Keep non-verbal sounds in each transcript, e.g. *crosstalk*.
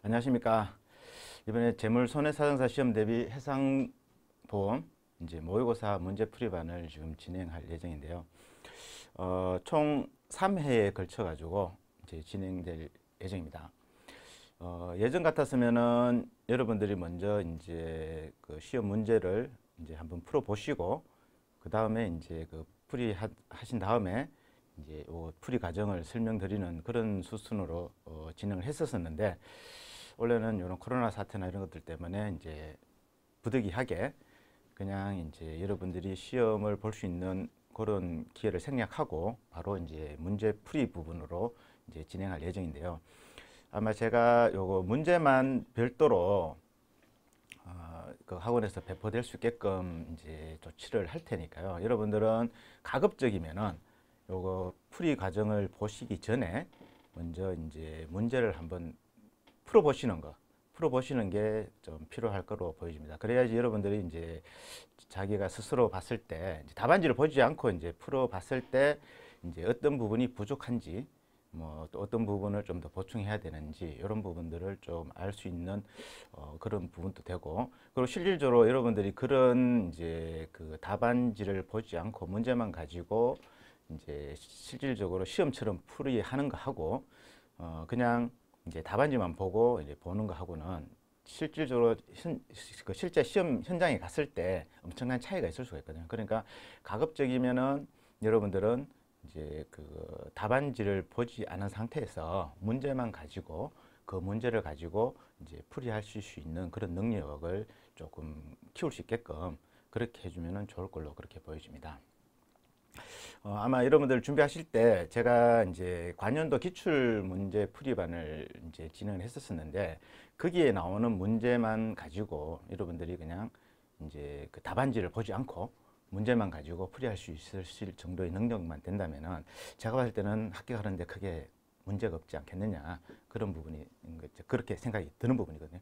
안녕하십니까. 이번에 재물 손해사정사 시험 대비 해상보험 이제 모의고사 문제풀이반을 지금 진행할 예정인데요. 어, 총 3회에 걸쳐 가지고 이제 진행될 예정입니다. 어, 예전 같았으면은 여러분들이 먼저 이제 그 시험 문제를 이제 한번 풀어 보시고 그 다음에 이제 그 풀이 하, 신 다음에 이제 풀이 과정을 설명드리는 그런 수순으로 어, 진행을 했었었는데 원래는 이런 코로나 사태나 이런 것들 때문에 이제 부득이하게 그냥 이제 여러분들이 시험을 볼 수 있는 그런 기회를 생략하고 바로 이제 문제 풀이 부분으로 이제 진행할 예정인데요. 아마 제가 요거 문제만 별도로 어, 그 학원에서 배포될 수 있게끔 이제 조치를 할 테니까요. 여러분들은 가급적이면은 요거 풀이 과정을 보시기 전에 먼저 이제 문제를 한번 풀어보시는 거, 풀어보시는 게 좀 필요할 거로 보여집니다. 그래야지 여러분들이 이제 자기가 스스로 봤을 때 답안지를 보지 않고 이제 풀어봤을 때 이제 어떤 부분이 부족한지 뭐또 어떤 부분을 좀 더 보충해야 되는지 이런 부분들을 좀 알 수 있는 어, 그런 부분도 되고 그리고 실질적으로 여러분들이 그런 이제 그 답안지를 보지 않고 문제만 가지고 이제 실질적으로 시험처럼 풀이 하는 거 하고 어, 그냥 이제 답안지만 보고 이제 보는 거하고는 실질적으로 현, 그 실제 시험 현장에 갔을 때 엄청난 차이가 있을 수가 있거든요. 그러니까 가급적이면은 여러분들은 이제 그 답안지를 보지 않은 상태에서 문제만 가지고 그 문제를 가지고 이제 풀이하실 수 있는 그런 능력을 조금 키울 수 있게끔 그렇게 해주면 좋을 걸로 그렇게 보여집니다. 어, 아마 여러분들 준비하실 때 제가 이제 관연도 기출 문제 풀이반을 이제 진행했었었는데 을 거기에 나오는 문제만 가지고 여러분들이 그냥 이제 그 답안지를 보지 않고 문제만 가지고 풀이할 수 있을 정도의 능력만 된다면은 제가 봤을 때는 합격하는데 크게 문제가 없지 않겠느냐 그런 부분이 그렇게 생각이 드는 부분이거든요.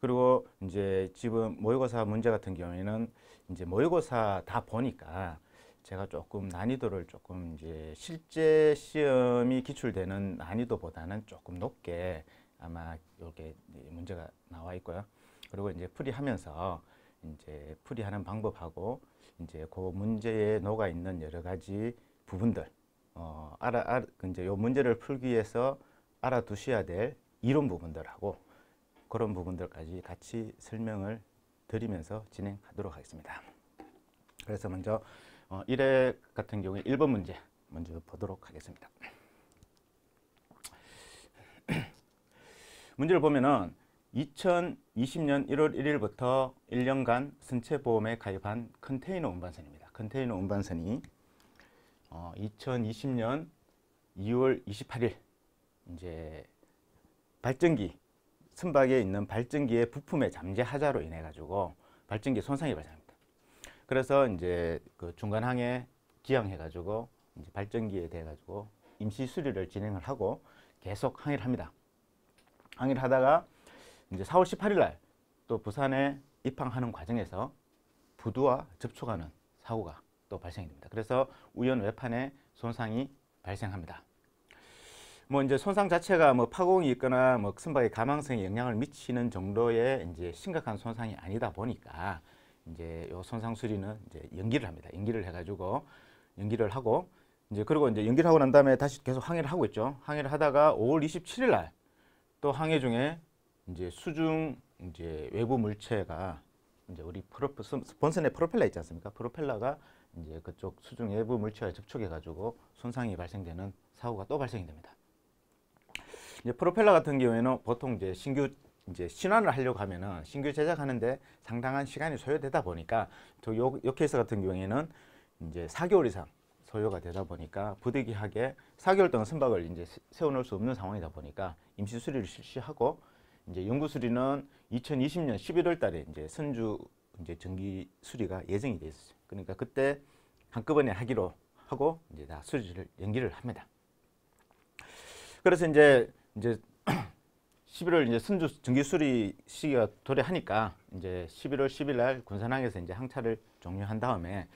그리고 이제 지금 모의고사 문제 같은 경우에는 이제 모의고사 다 보니까 제가 조금 난이도를 조금 이제 실제 시험이 기출되는 난이도보다는 조금 높게 아마 이게 렇 문제가 나와 있고요. 그리고 이제 풀이하면서 이제 풀이하는 방법하고 이제 그 문제에 녹아 있는 여러 가지 부분들 어 알아, 알아 이제 요 문제를 풀기 위해서 알아두셔야 될 이론 부분들하고 그런 부분들까지 같이 설명을 드리면서 진행하도록 하겠습니다. 그래서 먼저 어, 1회 같은 경우에 1번 문제 먼저 보도록 하겠습니다. *clears throat* 문제를 보면은 2020년 1월 1일부터 1년간 선체보험에 가입한 컨테이너 운반선입니다. 컨테이너 운반선이 어, 2020년 2월 28일 이제 발전기 선박에 있는 발전기의 부품의 잠재 하자로 인해 가지고 발전기 손상이 발생합니다. 그래서 이제 그 중간 항에 지향해 가지고 이제 발전기에 대해 가지고 임시 수리를 진행을 하고 계속 항해를 합니다. 항해를 하다가 이제 4월 18일 날 또 부산에 입항하는 과정에서 부두와 접촉하는 사고가 또 발생이 됩니다. 그래서 우연 외판에 손상이 발생합니다. 뭐 이제 손상 자체가 뭐 파공이 있거나 뭐 선박의 가망성에 영향을 미치는 정도의 이제 심각한 손상이 아니다 보니까 이제 요 손상 수리는 이제 연기를 합니다. 연기를 해가지고 연기를 하고 이제 그리고 이제 연기를 하고 난 다음에 다시 계속 항해를 하고 있죠. 항해를 하다가 5월 27일 날 또 항해 중에 이제 수중 이제 외부 물체가 이제 우리 본선에 프로펠러 있지 않습니까? 프로펠러가 이제 그쪽 수중 외부 물체와 접촉해 가지고 손상이 발생되는 사고가 또 발생이 됩니다. 이제 프로펠러 같은 경우에는 보통 이제 신규 이제 신환을 하려고 하면은 신규 제작하는데 상당한 시간이 소요되다 보니까 또요 요 케이스 같은 경우에는 이제 4개월 이상 소요가 되다 보니까 부득이하게 4개월 동안 선박을 이제 세워놓을 수 없는 상황이다 보니까 임시 수리를 실시하고 이제 연구 수리는 2020년 11월 달에 이제 선주 이제 정기 수리가 예정이 돼 있었어요. 그러니까 그때 한꺼번에 하기로 하고 이제 다 수리를 연기를 합니다. 그래서 이제 이제 11월 이제 선주 증기 수리 시기가 도래하니까 이제 11월 10일 날 군산항에서 이제 항차를 종료한 다음에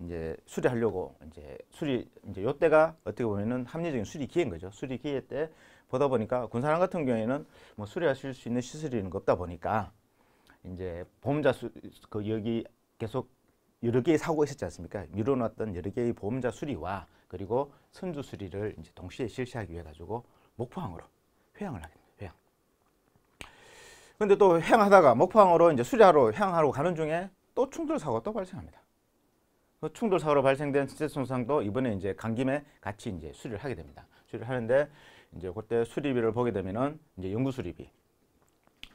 이제 수리하려고 이제 수리 이제 요때가 어떻게 보면은 합리적인 수리 기회인 거죠. 수리 기회 때 보다 보니까 군산항 같은 경우에는 뭐 수리하실 수 있는 시설이 있는 거 없다 보니까 이제 보험자 수, 그 여기 계속 여러 개의 사고가 있었지 않습니까? 미뤄놨던 여러 개의 보험자 수리와 그리고 선주 수리를 이제 동시에 실시하기 위해 가지고 목포항으로 회항을 하게 됩니다. 근데 또 행하다가 목포항으로 이제 수리하러 향하러 가는 중에 또 충돌 사고가 또 발생합니다. 그 충돌 사고로 발생된 신체 손상도 이번에 이제 간 김에 같이 이제 수리를 하게 됩니다. 수리를 하는데 이제 그때 수리비를 보게 되면은 이제 연구 수리비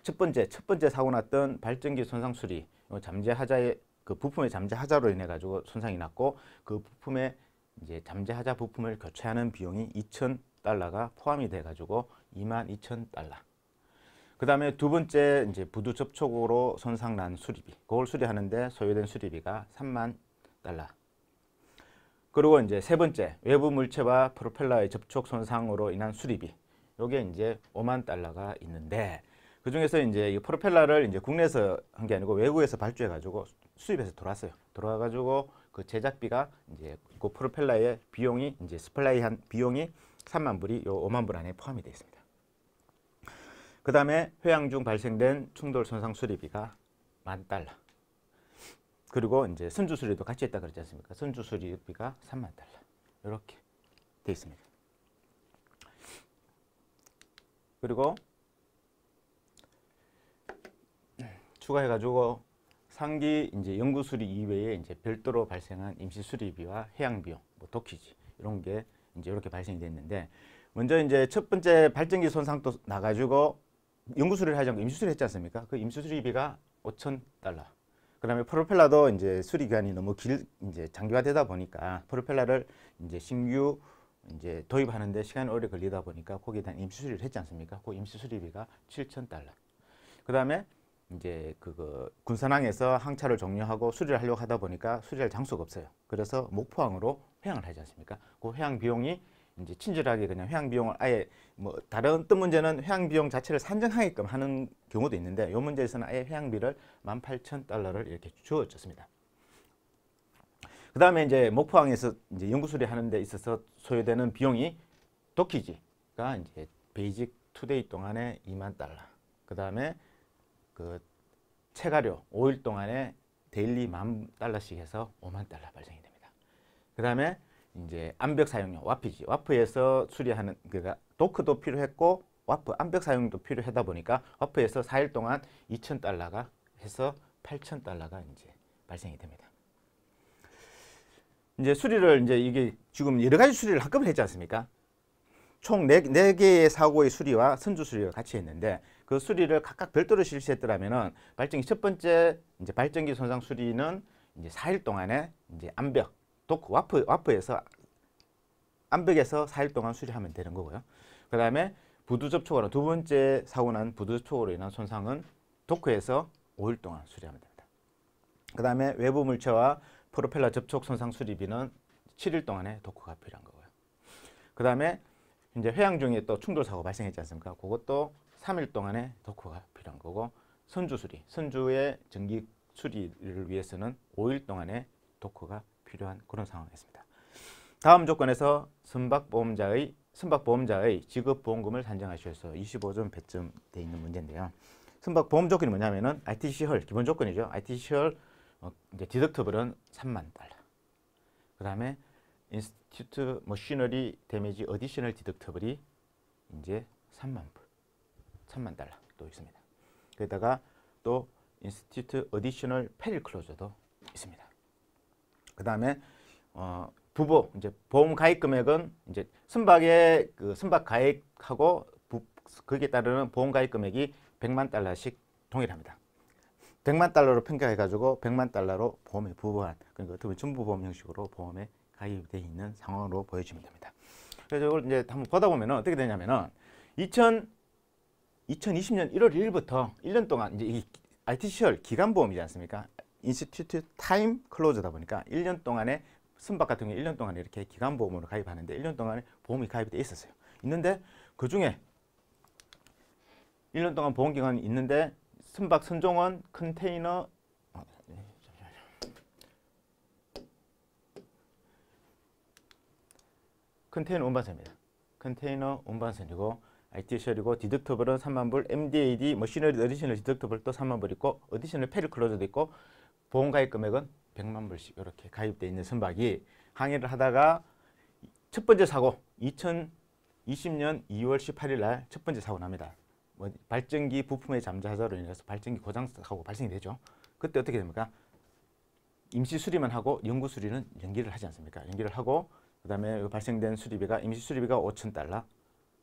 첫 번째 첫 번째 사고 났던 발전기 손상 수리 잠재 하자의 그 부품의 잠재 하자로 인해 가지고 손상이 났고 그 부품의 이제 잠재 하자 부품을 교체하는 비용이 2천 달러가 포함이 돼 가지고 2만 2천 달러 그 다음에 두 번째 이제 부두 접촉으로 손상 난 수리비. 그걸 수리하는데 소요된 수리비가 3만 달러. 그리고 이제 세 번째 외부 물체와 프로펠러의 접촉 손상으로 인한 수리비. 요게 이제 5만 달러가 있는데 그 중에서 이제 이 프로펠러를 이제 국내에서 한 게 아니고 외국에서 발주해 가지고 수입해서 돌아왔어요. 돌아와 가지고 그 제작비가 이제 그 프로펠러의 비용이 이제 스플라이한 비용이 3만 불이 요 5만 불 안에 포함이 되어 있습니다. 그 다음에 회항 중 발생된 충돌 손상 수리비가 만 달러. 그리고 이제 선주 수리도 같이 했다 그러지 않습니까? 선주 수리비가 3만 달러. 이렇게 돼 있습니다. 그리고 추가해 가지고 상기 이제 연구 수리 이외에 이제 별도로 발생한 임시 수리비와 해양 비용, 뭐 도키지 이런 게 이제 이렇게 발생이 됐는데 먼저 이제 첫 번째 발전기 손상도 나가지고 연구수를 하지 않고 임수수를 했지 않습니까? 그 임수수 리비가 5천 달러. 그다음에 프로펠러도 이제 수리 기간이 너무 길 이제 장기화되다 보니까 프로펠러를 이제 신규 이제 도입하는데 시간이 오래 걸리다 보니까 거기에 대한 임수 수리를 했지 않습니까? 그임수 수리비가 7천 달러. 그다음에 이제 그거 군산항에서 항차를 종료하고 수리를 하려고 하다 보니까 수리할 장소가 없어요. 그래서 목포항으로 회항을 하지 않습니까? 그 회항 비용이 이제 친절하게 그냥 회양 비용을 아예 뭐 다른 어떤 문제는 회양 비용 자체를 산정하게끔 하는 경우도 있는데 이 문제에서는 아예 회양비를 18,000달러를 이렇게 주어졌습니다. 그 다음에 이제 목포항에서 이제 연구수리 하는 데 있어서 소요되는 비용이 도키지가 이제 베이직 투데이 동안에 2만 달러 그 다음에 그 체가료 5일 동안에 데일리 만 달러씩 해서 5만 달러 발생이 됩니다. 그 다음에 이제 암벽 사용용 와프지. 와프에서 수리하는 그가 도크도 필요했고 와프 암벽 사용도 필요하다 보니까 와프에서 4일 동안 2천 달러가 해서 8천 달러가 이제 발생이 됩니다. 이제 수리를 이제 이게 지금 여러 가지 수리를 한꺼번 했지 않습니까? 총 4, 4개의 사고의 수리와 선주 수리를 같이 했는데 그 수리를 각각 별도로 실시했더라면 발전기 첫 번째 이제 발전기 손상 수리는 이제 4일 동안에 이제 암벽 독 와프, 와프에서 암벽에서 4일 동안 수리하면 되는 거고요. 그 다음에 부두 접촉으로 두 번째 사고 난 부두 접촉으로 인한 손상은 도크에서 5일 동안 수리하면 됩니다. 그 다음에 외부 물체와 프로펠러 접촉 손상 수리비는 7일 동안의 도크가 필요한 거고요. 그 다음에 이제 회항 중에 또 충돌 사고 발생했지 않습니까? 그것도 3일 동안의 도크가 필요한 거고 선주 수리, 선주의 전기 수리를 위해서는 5일 동안의 도크가 필요한 그런 상황이었습니다. 다음 조건에서 선박보험자의 선박보험자의 지급보험금을 산정하셔서 25점 배쯤 돼 있는 문제인데요. 선박보험 조건이 뭐냐면은 ITC 헐 기본 조건이죠. ITC 헐 어, 이제 디덕터블은 3만 달러. 그다음에 인스티튜트 머신너리 데미지 어디셔널 디덕터블이 이제 3만 불. 3만 달러 또 있습니다. 거다가또 인스티튜트 어디셔널 페릴 클로저도 있습니다. 그 다음에 어, 부부 이제 보험 가입 금액은 이제 순박의 그 순박 가입하고 부, 거기에 따르는 보험 가입 금액이 100만 달러씩 동일합니다. 100만 달러로 평가해가지고 100만 달러로 보험에 부부한 그러니까 어떻게 보면 중부보험 형식으로 보험에 가입되어 있는 상황으로 보여지면 됩니다. 그래서 이걸 이제 한번 보다 보면 어떻게 되냐면은 2000, 2020년 1월 1일부터 1년 동안 이제 이 ITCR 기간보험이지 않습니까? 인스티튜트 타임 클로즈다 보니까 1년 동안에 선박 같은 경우 1년 동안에 이렇게 기간 보험으로 가입하는데 1년 동안에 보험이 가입돼 있었어요. 있는데 그 중에 1년 동안 보험 기간이 있는데 선박 선종원 컨테이너 어, 컨테이너 운반선입니다. 컨테이너 운반선이고 IT셜이고 디덕터블은 3만 불, MDAD 머신너리 어디셔널 디덕터블도 3만 불 있고 어디셔널 페를 클로즈도 있고 보험 가입 금액은 100만 불씩 이렇게 가입돼 있는 선박이 항해를 하다가 첫 번째 사고 2020년 2월 18일 날 첫 번째 사고 납니다. 뭐 발전기 부품의 잠자사로 인해서 발전기 고장 사고 발생이 되죠. 그때 어떻게 됩니까? 임시 수리만 하고 연구 수리는 연기를 하지 않습니까? 연기를 하고 그다음에 그 발생된 수리비가 임시 수리비가 5천 달러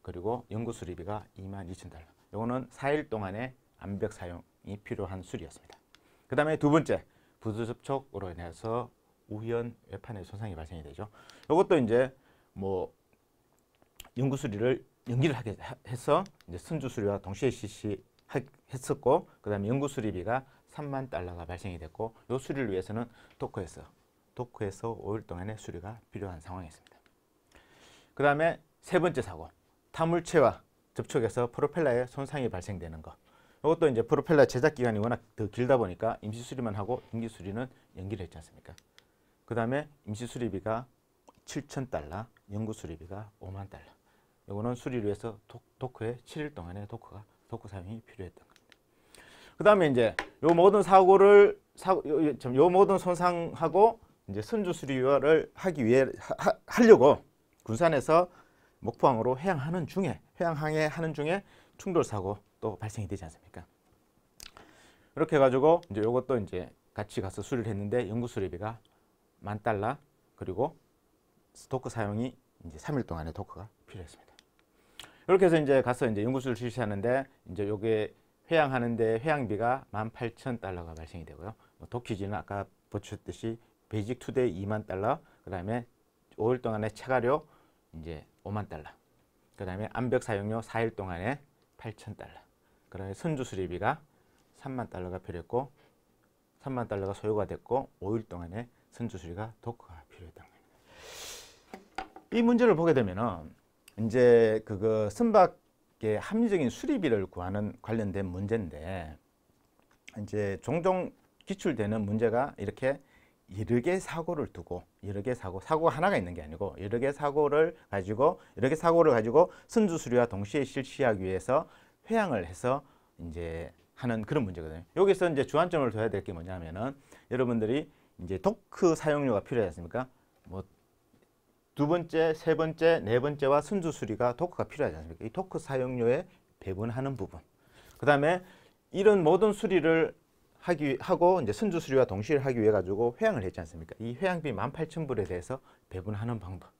그리고 연구 수리비가 2만 2천 달러. 요거는 4일 동안의 암벽 사용이 필요한 수리였습니다. 그다음에 두 번째 부수접촉으로 인해서 우연 외판의 손상이 발생이 되죠. 이것도 이제 뭐 연구 수리를 연기를 하게 해서 이제 순주 수리와 동시에 실시했었고 그다음에 연구 수리비가 3만 달러가 발생이 됐고 이 수리를 위해서는 도쿄에서 도쿄에서 5일 동안의 수리가 필요한 상황이었습니다. 그다음에 세 번째 사고 타물체와 접촉해서 프로펠러에 손상이 발생되는 것 이것도 이제 프로펠러 제작 기간이 워낙 더 길다 보니까 임시 수리만 하고 임기 수리는 연기를 했지 않습니까? 그 다음에 임시 수리비가 7천 달러, 연구 수리비가 5만 달러. 이거는 수리를 위해서 도크, 에 7일 동안의 도크가 도크 사용이 필요했던 겁니다. 그 다음에 이제 요 모든 사고를 사고 요, 모든 손상하고 이제 선주 수리를 하기 위해 하, 하려고 군산에서 목포항으로 해양하는 중에 해양항해 하는 중에 충돌 사고 또 발생이 되지 않습니까? 이렇게 해가지고 이제 이것도 이제 같이 가서 수리를 했는데 연구 수리비가 만 달러 그리고 스토크 사용이 이제 3일 동안의 토크가 필요했습니다. 이렇게 해서 이제 가서 이제 연구수를 실시하는데 이제 요게 회양하는데 회양비가 18,000달러가 발생이 되고요. 뭐 도키지는 아까 보셨듯이 베직 투데이 2만 달러, 그다음에 5일 동안의 체가료 이제 5만 달러. 그다음에 암벽 사용료 4일 동안에 8,000달러. 그러니 선주 수리비가 3만 달러가 필요했고 3만 달러가 소요가 됐고 5일 동안에 선주 수리가 도크가 필요했던 겁니다. 이 문제를 보게 되면은 이제 그거 선박의 합리적인 수리비를 구하는 관련된 문제인데 이제 종종 기출되는 문제가 이렇게 여러 개 사고를 두고 여러 개 사고 사고 하나가 있는 게 아니고 여러 개 사고를 가지고 여러 개 사고를 가지고 선주 수리와 동시에 실시하기 위해서 회항을 해서 이제 하는 그런 문제거든요. 여기서 이제 주안점을 둬야 될 게 뭐냐면은 여러분들이 이제 도크 사용료가 필요하지 않습니까? 뭐 두 번째, 세 번째, 네 번째와 순수 수리가 도크가 필요하지 않습니까? 이 도크 사용료에 배분하는 부분. 그다음에 이런 모든 수리를 하기 하고 이제 순주 수리와 동시에 하기 위해 가지고 회항을 했지 않습니까? 이 회항비 18,000불에 대해서 배분하는 방법.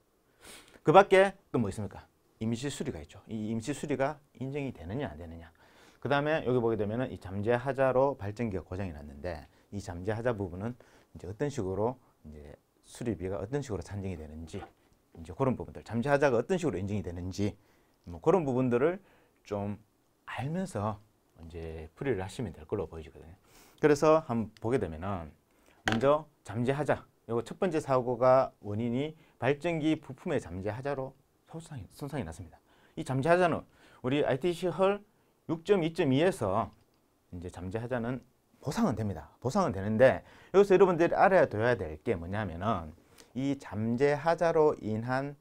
그 밖에 또 뭐 있습니까? 임시 수리가 있죠. 이 임시 수리가 인정이 되느냐 안 되느냐. 그 다음에 여기 보게 되면이 잠재하자로 발전기가 고장이 났는데 이 잠재하자 부분은 이제 어떤 식으로 이제 수리비가 어떤 식으로 산정이 되는지 이제 그런 부분들 잠재하자가 어떤 식으로 인정이 되는지 뭐 그런 부분들을 좀 알면서 이제 풀이를 하시면 될 걸로 보여거든요 그래서 한번 보게 되면 먼저 잠재하자. 요거 첫 번째 사고가 원인이 발전기 부품의 잠재하자로 손상이, 손상이 났습니다. 이 잠재 하자는 우리 ITC 헐 6.2.2에서 이제 잠재 하자는 보상은 됩니다. 보상은 되는데 여기서 여러분들이 알아둬야 될 게 뭐냐면은 이 잠재 하자로 인한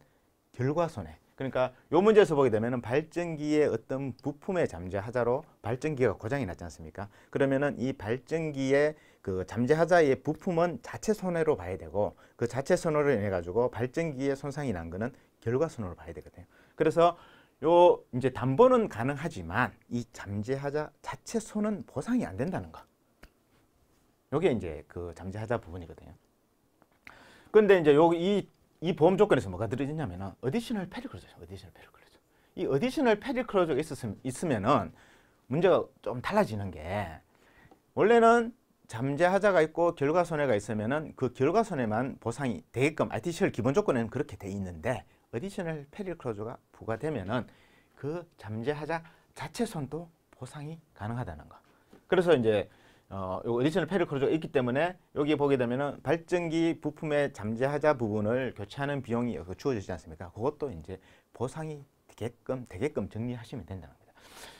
결과 손해 그러니까 요 문제에서 보게 되면은 발전기의 어떤 부품의 잠재 하자로 발전기가 고장이 났지 않습니까? 그러면은 이 발전기의 그 잠재 하자의 부품은 자체 손해로 봐야 되고 그 자체 손해로 인해 가지고 발전기의 손상이 난 거는 결과선으로 봐야 되거든요. 그래서 요 이제 담보는 가능하지만 이 잠재하자 자체 손은 보상이 안 된다는 거. 요게 이제 그 잠재하자 부분이거든요. 근데 이제 요이 이 보험 조건에서 뭐가 들어있냐면은 어디셔널 페리클로즈죠. 어디셔널 페리클로즈. 이 어디셔널 페리클로즈가 있었음, 있으면은 문제가 좀 달라지는 게 원래는 잠재하자가 있고 결과손해가 있으면은 그 결과손해만 보상이 되게끔 아티셜 기본 조건에는 그렇게 돼 있는데 어디셔널 페리 클로즈가 부과되면은 그 잠재하자 자체 손도 보상이 가능하다는 거. 그래서 이제 어, 어디셔널 페릴 클로즈가 있기 때문에 여기 보게 되면은 발전기 부품의 잠재하자 부분을 교체하는 비용이 주어지지 않습니까? 그것도 이제 보상이 되게끔 되게끔 정리하시면 된다는 겁니다.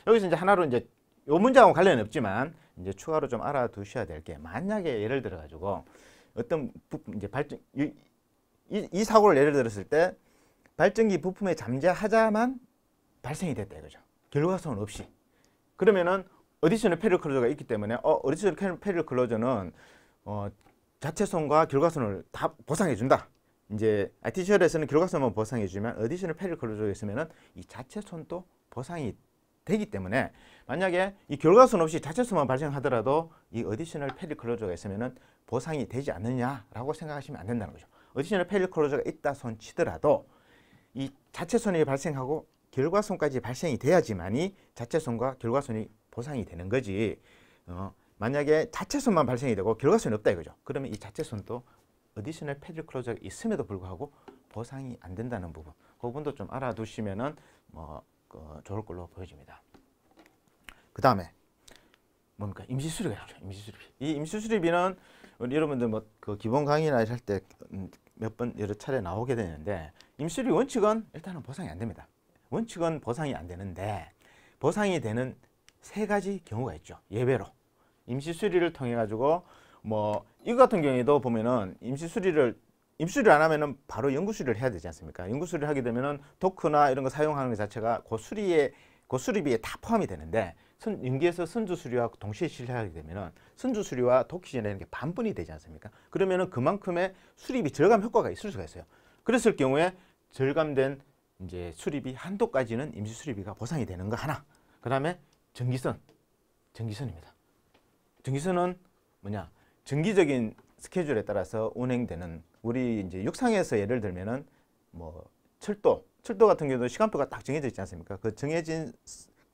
여기서 이제 하나로 이제 요 문제하고 관련은 없지만 이제 추가로 좀 알아두셔야 될 게 만약에 예를 들어 가지고 어떤 부, 이제 발전 이, 이, 사고를 예를 들었을 때 발전기 부품에 잠재하자만 발생이 됐다 이거죠. 결과성은 없이. 그러면은 어디션의 페리 클로저가 있기 때문에 어, 어디션 페리 클로저는 어, 자체손과 결과선을 다 보상해 준다. 이제 아티셜에서는 결과선만 보상해 주면 어디션을 페리 클로저가 있으면은 이자체손도 보상이 되기 때문에 만약에 이 결과선 없이 자체수만 발생하더라도 이 어디셔널 페리 클로저가 있으면 보상이 되지 않느냐라고 생각하시면 안 된다는 거죠. 어디셔널 페리 클로저가 있다 손 치더라도 이 자체 손해가 발생하고 결과손까지 발생이 돼야지만이 자체손과 결과손이 보상이 되는 거지. 어, 만약에 자체손만 발생이 되고 결과손이 없다 이거죠. 그러면 이 자체손도 어디셔널 패드 클로저가 있음에도 불구하고 보상이 안 된다는 부분. 그 부분도 좀 알아두시면은 뭐 어, 좋을 걸로 보여집니다. 뭐 그 다음에 뭡니까 임시 수리가 있죠. 임시 수리이 임시 수리비는 여러분들 뭐그 기본 강의나 할때 몇번 여러 차례 나오게 되는데 임수리 시 원칙은 일단은 보상이 안 됩니다. 원칙은 보상이 안 되는데 보상이 되는 세 가지 경우가 있죠. 예외로 임시 수리를 통해 가지고 뭐 이거 같은 경우에도 보면은 임시 수리를 임수리를 안 하면은 바로 연구 수리를 해야 되지 않습니까? 연구 수리를 하게 되면은 도크나 이런 거 사용하는 것 자체가 고 그 수리에 고 그 수리비에 다 포함이 되는데 순, 인기에서 순주 수리와 동시에 실시하게 되면은 순주 수리와 독시전이라는 게 반분이 되지 않습니까? 그러면은 그만큼의 수립이 절감 효과가 있을 수가 있어요. 그랬을 경우에 절감된 이제 수립이 한도까지는 임시 수리비가 보상이 되는 거 하나. 그다음에 전기선. 전기선입니다. 전기선은 뭐냐? 정기적인 스케줄에 따라서 운행되는 우리 이제 육상에서 예를 들면은 뭐 철도, 철도 같은 경우도 시간표가 딱 정해져 있지 않습니까? 그 정해진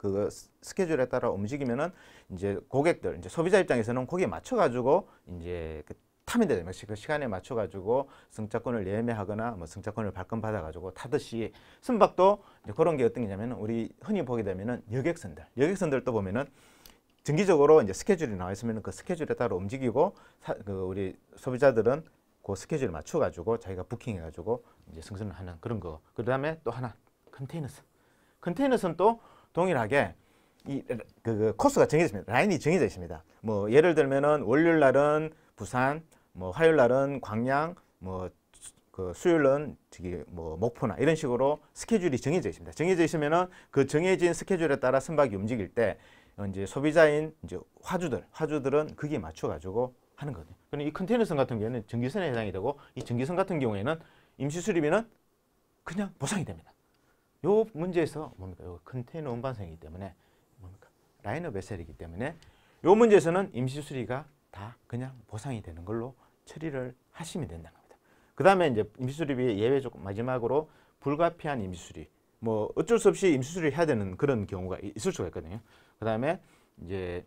그 스케줄에 따라 움직이면은 이제 고객들 이제 소비자 입장에서는 거기에 맞춰 가지고 이제 그 탐이 되는 그 시간에 맞춰 가지고 승차권을 예매하거나 뭐 승차권을 발권받아 가지고 타듯이 선박도 이제 그런 게 어떤 게냐면은 우리 흔히 보게 되면은 여객선들 여객선들도 보면은 정기적으로 이제 스케줄이 나와 있으면 그 스케줄에 따라 움직이고 사, 그 우리 소비자들은 그 스케줄을 맞춰 가지고 자기가 부킹해 가지고 이제 승선을 하는 그런 거. 그다음에 또 하나 컨테이너선. 컨테이너선 또 동일하게 이그 그 코스가 정해집니다. 라인이 정해져 있습니다. 뭐 예를 들면은 월요일 날은 부산, 뭐 화요일 날은 광양, 뭐그 수요일은 저기 뭐 목포나 이런 식으로 스케줄이 정해져 있습니다. 정해져 있으면은 그 정해진 스케줄에 따라 선박이 움직일 때 이제 소비자인 이제 화주들, 화주들은 거기에 맞춰 가지고 하는 거거든요. 그럼 그러니까 이 컨테이너선 같은 경우에는 전기선에 해당이 되고 이 전기선 같은 경우에는 임시 수리비는 그냥 보상이 됩니다. 요 문제에서 뭡니까? 요 컨테이너 운반성이기 때문에 뭡니까? 라인업 에셀이기 때문에 요 문제에서는 임시 수리가 다 그냥 보상이 되는 걸로 처리를 하시면 된다는 겁니다. 그 다음에 이제 임시 수리비 예외 조금 마지막으로 불가피한 임시 수리 뭐 어쩔 수 없이 임시 수리를 해야 되는 그런 경우가 있을 수가 있거든요. 그 다음에 이제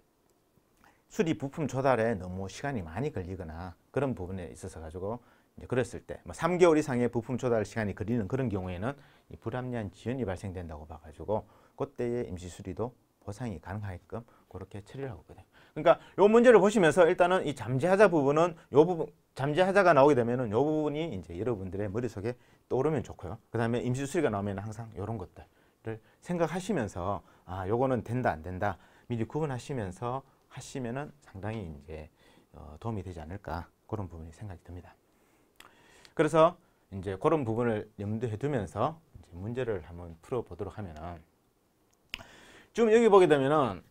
수리 부품 조달에 너무 시간이 많이 걸리거나 그런 부분에 있어서 가지고 그랬을 때뭐 3개월 이상의 부품 조달 시간이 그리는 그런 경우에는 이 불합리한 지연이 발생된다고 봐가지고 그때의 임시 수리도 보상이 가능하게끔 그렇게 처리를 하고 있거든요. 그러니까 요 문제를 보시면서 일단은 이 잠재하자 부분은 요 부분 잠재하자가 나오게 되면은 요 부분이 이제 여러분들의 머릿속에 떠오르면 좋고요. 그다음에 임시 수리가 나오면 항상 요런 것들을 생각하시면서 아, 요거는 된다 안 된다 미리 구분하시면서 하시면은 상당히 이제 어, 도움이 되지 않을까 그런 부분이 생각이 듭니다. 그래서 이제 그런 부분을 염두해 두면서 문제를 한번 풀어보도록 하면은 좀 여기 보게 되면은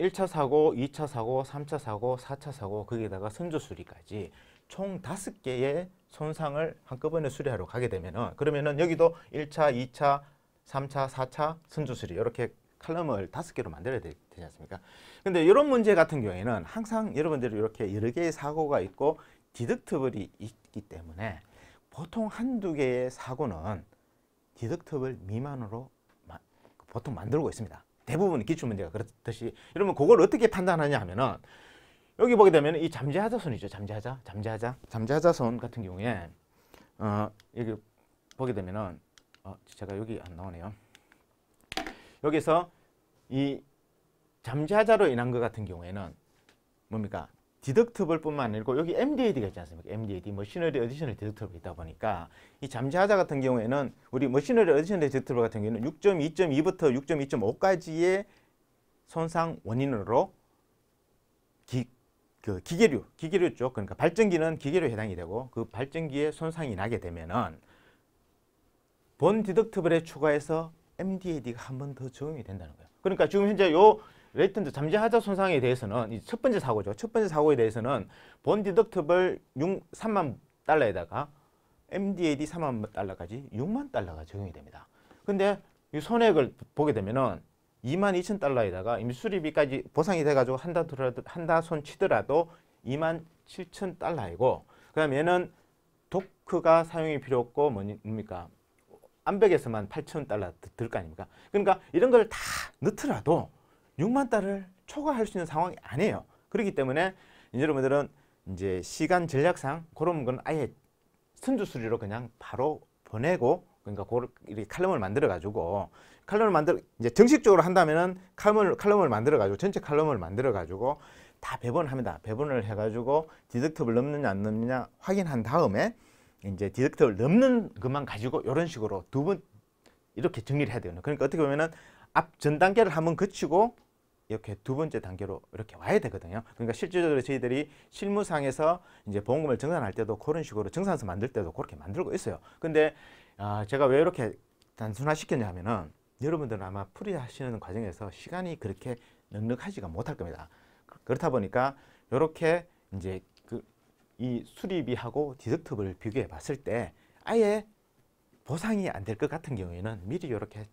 1차 사고, 2차 사고, 3차 사고, 4차 사고 거기에다가 선조 수리까지 총 5개의 손상을 한꺼번에 수리하러 가게 되면은 그러면은 여기도 1차, 2차, 3차, 4차 선조 수리 이렇게 칼럼을 5개로 만들어야 되, 지 않습니까? 근데 이런 문제 같은 경우에는 항상 여러분들이 이렇게 여러 개의 사고가 있고 디덕트블이 있기 때문에 보통 한두 개의 사고는 디덕터블 미만으로 보통 만들고 있습니다. 대부분 기출문제가 그렇듯이 여러분 그걸 어떻게 판단하냐 하면은 여기 보게 되면 이 잠재하자선이죠. 잠재하자, 잠재하자, 잠재하자선 같은 경우에 어, 여기 보게 되면은 어, 제가 여기 안 나오네요. 여기서 이 잠재하자로 인한 것 같은 경우에는 뭡니까? 디덕트블뿐만 아니고 여기 MDAD가 있지 않습니까? MDAD, 머신어리어디션널 디덕트블 이 있다 보니까 이 잠재하자 같은 경우에는 우리 머신어리어디션널 뭐 디덕트블 같은 경우에는 6.2.2부터 6.2.5까지의 손상 원인으로 기, 그 기계류, 기계류 쪽, 그러니까 발전기는 기계류 해당이 되고 그 발전기에 손상이 나게 되면은 본 디덕트블에 추가해서 MDAD가 한 번 더 적용이 된다는 거예요. 그러니까 지금 현재 요 레이턴트 잠재하자 손상에 대해서는 첫 번째 사고죠. 첫 번째 사고에 대해서는 본 디덕트블 3만 달러에다가 MDAD 3만 달러까지 6만 달러가 적용이 됩니다. 근데 이 손액을 해 보게 되면은 2만 2천 달러에다가 이미 수리비까지 보상이 돼가지고 한다 들어 한다 손 치더라도 2만 7천 달러이고 그다음 얘는 도크가 사용이 필요 없고 뭡니까 암벽에서만 8천 달러 들 거 아닙니까? 그러니까 이런 걸 다 넣더라도 6만 달을 초과할 수 있는 상황이 아니에요. 그렇기 때문에 이제 여러분들은 이제 시간 전략상 그런 건 아예 선두수리로 그냥 바로 보내고 그러니까 고를 이렇게 칼럼을 만들어 가지고 칼럼을 만들 이제 정식적으로 한다면은 칼럼을 칼럼을 만들어 가지고 전체 칼럼을 만들어 가지고 다 배분합니다. 배분을 해 가지고 디덕트블 넘느냐 안 넘느냐 확인한 다음에 이제 디덕트블 넘는 것만 가지고 이런 식으로 두 번 이렇게 정리를 해야 되거든요. 그러니까 어떻게 보면은 앞 전 단계를 한번 거치고 이렇게 두 번째 단계로 이렇게 와야 되거든요. 그러니까 실질적으로 저희들이 실무상에서 이제 보험금을 정산할 때도 그런 식으로 정산서 만들 때도 그렇게 만들고 있어요. 근데 아, 제가 왜 이렇게 단순화시켰냐면은 하 여러분들은 아마 풀이하시는 과정에서 시간이 그렇게 넉넉하지가 못할 겁니다. 그, 그렇다 보니까 이렇게 이제 그 이 수리비하고 디덕트블 비교해 봤을 때 아예 보상이 안 될 것 같은 경우에는 미리 이렇게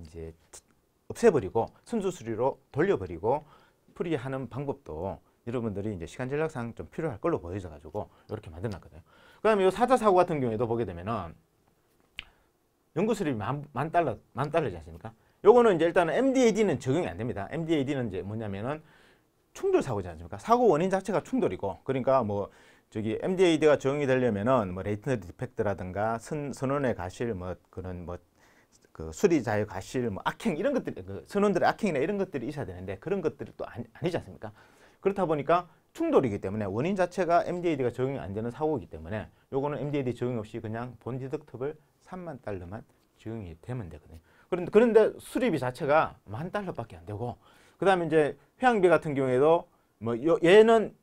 이제 없애버리고 순수수리로 돌려버리고 풀이하는 방법도 여러분들이 이제 시간 전략상 좀 필요할 걸로 보여져 가지고 이렇게 만들어놨거든요. 그 다음에 이 사자 사고 같은 경우에도 보게 되면은 연구 수립 만, 만 달러, 만 달러지 않습니까? 요거는 이제 일단은 MDAD는 적용이 안 됩니다. MDAD는 이제 뭐냐면은 충돌 사고지 않습니까? 사고 원인 자체가 충돌이고 그러니까 뭐 저기 MDAD가 적용이 되려면은 뭐 레이트너 디펙트라든가 선, 선원의 가실 뭐 그런 뭐그 수리자의 과실, 뭐 악행 이런 것들이 그 선원들의 악행이나 이런 것들이 있어야 되는데 그런 것들이 또 아니, 아니지 않습니까? 그렇다 보니까 충돌이기 때문에 원인 자체가 MDAD가 적용이 안 되는 사고이기 때문에 요거는 MDAD 적용 없이 그냥 본 디덕터블 3만 달러만 적용이 되면 되거든요. 그런데 그런데 수리비 자체가 만 달러밖에 안 되고 그다음에 이제 회항비 같은 경우에도 뭐 요, 얘는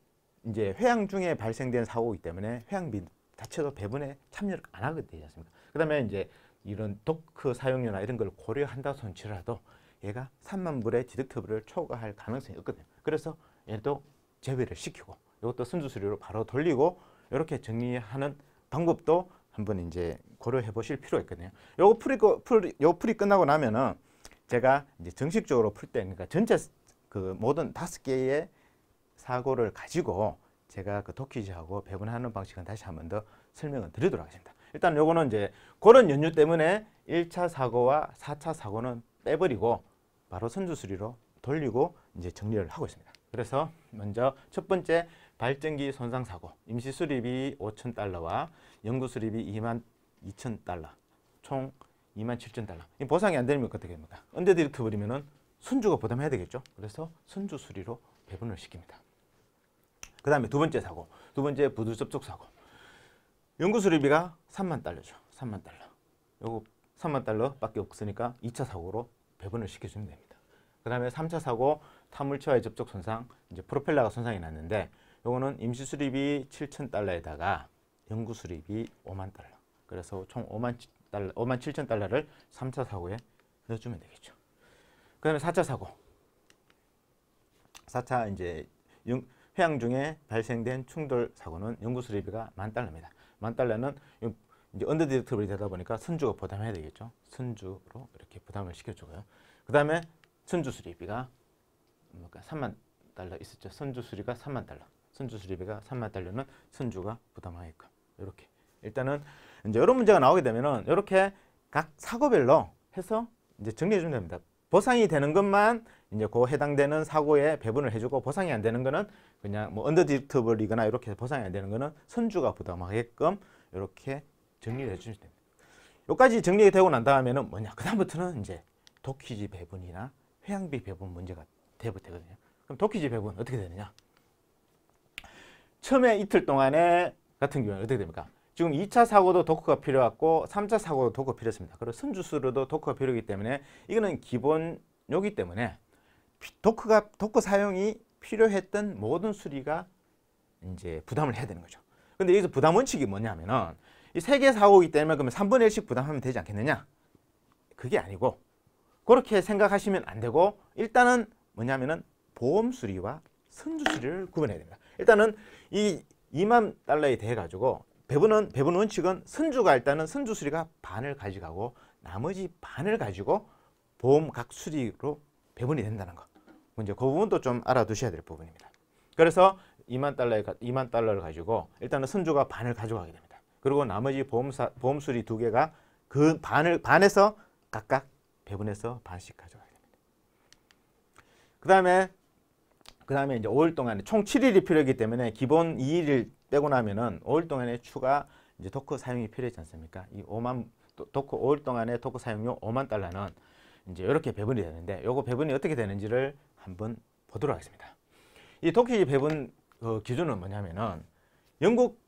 이제 회항 중에 발생된 사고이기 때문에 회항비 자체도 배분에 참여를 안 하게 되지 않습니까? 그다음에 이제 이런 도크 사용료나 이런 걸 고려한다 손치라도 얘가 3만 불의 디덕터블을 초과할 가능성이 있거든요. 그래서 얘도 제외를 시키고 이것도 순수수료로 바로 돌리고 이렇게 정리하는 방법도 한번 이제 고려해 보실 필요가 있거든요. 요거 풀이, 풀, 요 풀이 끝나고 나면은 제가 이제 정식적으로 풀 때, 그러니까 전체 그 모든 다섯 개의 사고를 가지고 제가 그 도키지하고 배분하는 방식은 다시 한번더 설명을 드리도록 하겠습니다. 일단 요거는 이제 그런 연유 때문에 1차 사고와 4차 사고는 빼버리고 바로 선주수리로 돌리고 이제 정리를 하고 있습니다. 그래서 먼저 첫 번째 발전기 손상 사고 임시 수리비 5천 달러와 연구 수리비 2만 2천 달러 총 2만 7천 달러 이 보상이 안 되면 어떻게 됩니까? 언더디렉트 버리면은 선주가 부담해야 되겠죠. 그래서 선주 수리로 배분을 시킵니다. 그 다음에 두 번째 사고 두 번째 부두 접촉 사고 연구 수리비가 3만 달러죠. 3만 달러. 요거 3만 달러밖에 없으니까 2차 사고로 배분을 시켜주면 됩니다. 그 다음에 3차 사고 타물체와의 접촉 손상, 이제 프로펠러가 손상이 났는데 요거는 임시 수리비 7천 달러에다가 연구 수리비 5만 달러. 그래서 총 5만 달러, 5만 7천 달러를 3차 사고에 넣어주면 되겠죠. 그 다음에 4차 사고. 4차 이제 회항 중에 발생된 충돌 사고는 연구 수리비가 만 달러입니다. 만 달러는 이제 언더 디렉터블이 되다 보니까 선주가 부담해야 되겠죠. 선주로 이렇게 부담을 시켜주고요. 그 다음에 선주 수리비가 그까 3만 달러 있었죠. 선주 수리가 3만 달러. 선주 수리비가 3만 달러는 선주가 부담하니까 이렇게 일단은 이제 이런 문제가 나오게 되면은 이렇게 각 사고별로 해서 이제 정리해 주면 됩니다. 보상이 되는 것만 이제 그 해당되는 사고에 배분을 해주고 보상이 안 되는 거는 그냥 뭐 언더디렉터블이거나 이렇게 보상이 안 되는 거는 선주가 부담하게끔 이렇게 정리를 해주시면 됩니다. 여기까지 정리가 되고 난 다음에는 뭐냐 그 다음부터는 이제 도키지 배분이나 회양비 배분 문제가 되거든요. 그럼 도키지 배분 어떻게 되느냐? 처음에 이틀 동안에 같은 경우는 어떻게 됩니까? 지금 2차 사고도 도커가 필요하고 3차 사고도 도커 필요했습니다. 그리고 선주수로도 도커가 필요하기 때문에 이거는 기본 요기 때문에 도커가 도커 사용이 필요했던 모든 수리가 이제 부담을 해야 되는 거죠. 근데 여기서 부담 원칙이 뭐냐면은 이세개 사고이기 때문에 그러면 3분의 1씩 부담하면 되지 않겠느냐? 그게 아니고 그렇게 생각하시면 안 되고 일단은 뭐냐면은 보험 수리와 선주 수리를 구분해야 됩니다. 일단은 이 2만 달러에 대해 가지고 배분은 배분 원칙은 선주가 일단은 선주 수리가 반을 가져가고 나머지 반을 가지고 보험 각 수리로 배분이 된다는 거. 문제. 그 부분도 좀 알아두셔야 될 부분입니다. 그래서 2만 달러에 2만 달러를 가지고 일단은 선주가 반을 가져가게 됩니다. 그리고 나머지 보험사 보험수리 두 개가 그 반을 반에서 각각 배분해서 반씩 가져가게 됩니다. 그다음에 그다음에 이제 5일 동안에 총 7일이 필요하기 때문에 기본 2일을 빼고 나면은 5일 동안에 추가 이제 토크 사용이 필요하지 않습니까? 이 5만 토크 5일 동안에 토크 사용료 5만 달러는 이제 이렇게 배분이 되는데 요거 배분이 어떻게 되는지를 한번 보도록 하겠습니다. 이 독해 배분 그 기준은 뭐냐면은 영국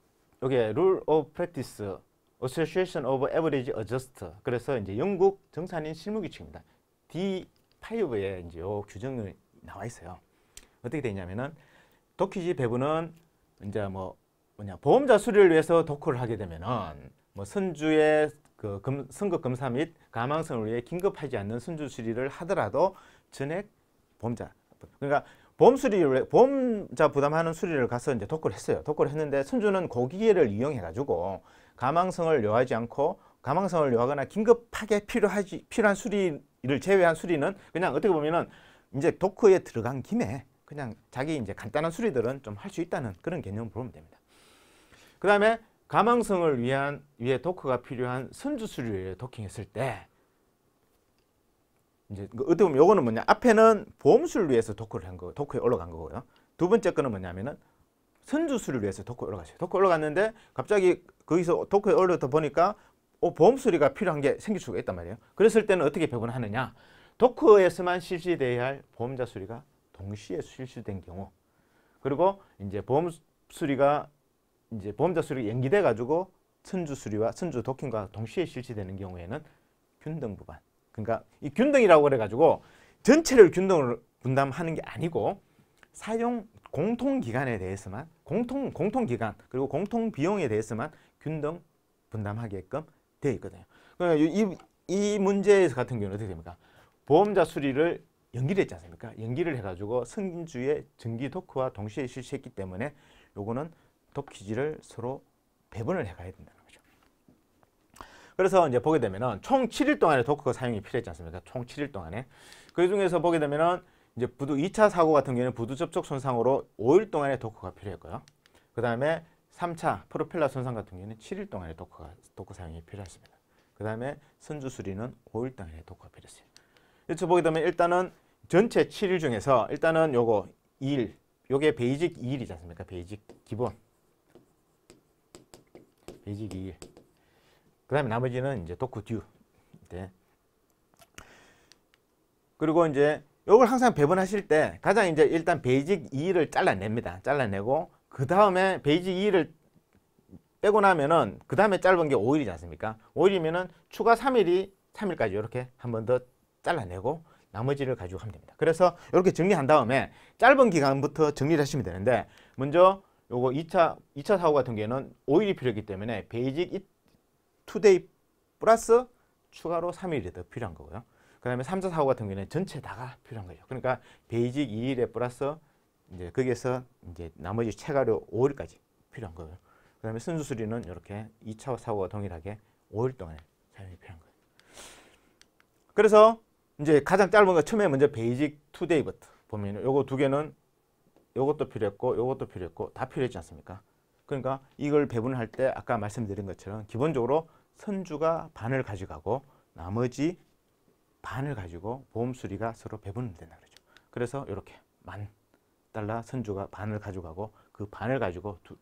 여기 Rule of Practice Association of Average Adjust 그래서 이제 영국 정산인 실무 규칙입니다. D5에 이제 요 규정이 나와 있어요. 어떻게 되냐면은 독해지 배분은 이제 뭐 뭐냐 보험자 수리를 위해서 독후를 하게 되면은 뭐 선주의 그 금, 선급 검사 및 가망성을 위해 긴급하지 않는 선주 수리를 하더라도 전액 보험자 그러니까 보험 수리를보험자 부담하는 수리를 가서 이제 덕골 했어요. 덕골 했는데 선조는 고기계를 그 이용해 가지고 가망성을 요하지 않고 가망성을 요하거나 긴급하게 필요하지 필요한 수리를 제외한 수리는 그냥 어떻게 보면은 이제 도크에 들어간 김에 그냥 자기 이제 간단한 수리들은 좀 할 수 있다는 그런 개념 보면 됩니다. 그 다음에 가망성을 위한 위에 도크가 필요한 선주 수리를 도킹했을 때 이제 그 어떻게 보면 이거는 뭐냐 앞에는 보험수를 위해서 도크를 한 거, 도크에 올라간 거고요. 두 번째 거는 뭐냐면은 선주수를 위해서 도크에 올라가어요 도크에 올라갔는데 갑자기 거기서 도크에 올라다 보니까 어, 보험수리가 필요한 게 생길 수가 있단 말이에요. 그랬을 때는 어떻게 배분하느냐. 도크에서만 실시돼야 할 보험자 수리가 동시에 실시된 경우 그리고 이제 보험 수리가 이제 보험자 수리가 연기돼 가지고 선주 수리와 선주 도킹과 동시에 실시되는 경우에는 균등 부반 그러니까 이 균등이라고 그래가지고 전체를 균등으로 분담하는 게 아니고 사용 공통기간에 대해서만 공통 공통기간 그리고 공통비용에 대해서만 균등 분담하게끔 되어 있거든요. 그러니까 이, 이 문제 같은 경우는 어떻게 됩니까? 보험자 수리를 연기를 했지 않습니까? 연기를 해가지고 승진주의 증기 도크와 동시에 실시했기 때문에 요거는 도키지를 서로 배분을 해가야 된다. 그래서 이제 보게 되면은 총 7일 동안의 도커 사용이 필요했지 않습니까? 총 7일 동안에. 그 중에서 보게 되면은 이제 부두 2차 사고 같은 경우에는 부두 접촉 손상으로 5일 동안의 도커가 필요했고요. 그 다음에 3차 프로펠러 손상 같은 경우에는 7일 동안의 도커가, 도커 사용이 필요했습니다. 그 다음에 선주 수리는 5일 동안의 도커가 필요했어요. 이렇게 보게 되면 일단은 전체 7일 중에서 일단은 요거 2일, 요게 베이직 2일이지 않습니까? 베이직 기본. 베이직 2일. 그 다음에 나머지는 이제 도쿠듀. 네. 그리고 이제 이걸 항상 배분하실 때 가장 이제 일단 베이직 2를 잘라냅니다. 잘라내고 그 다음에 베이직 2를 빼고 나면은 그 다음에 짧은 게 5일이지 않습니까? 5일이면은 추가 3일이 3일까지 이렇게 한 번 더 잘라내고 나머지를 가지고 하면 됩니다. 그래서 이렇게 정리한 다음에 짧은 기간부터 정리를 하시면 되는데 먼저 요거 2차, 2차 사고 같은 경우에는 5일이 필요하기 때문에 베이직 투데이 플러스 추가로 3일이 더 필요한 거고요. 그 다음에 3, 4, 4, 5 같은 경우에는 전체 다가 필요한 거죠. 그러니까 베이직 2일에 플러스 이제 거기에서 이제 나머지 체가료 5일까지 필요한 거예요. 그 다음에 순수 수리는 이렇게 2차와 4호와 동일하게 5일 동안에 사용이 필요한 거예요. 그래서 이제 가장 짧은 거 처음에 먼저 베이직 투데이부터 보면 요거 두 개는 요것도 필요했고 요것도 필요했고 다 필요했지 않습니까? 그러니까 이걸 배분할 때 아까 말씀드린 것처럼 기본적으로 선주가 반을 가져가고 나머지 반을 가지고 보험 수리가 서로 배분된다 그러죠. 그래서 이렇게 만 달러 선주가 반을 가져가고 그 반을 가지고 두,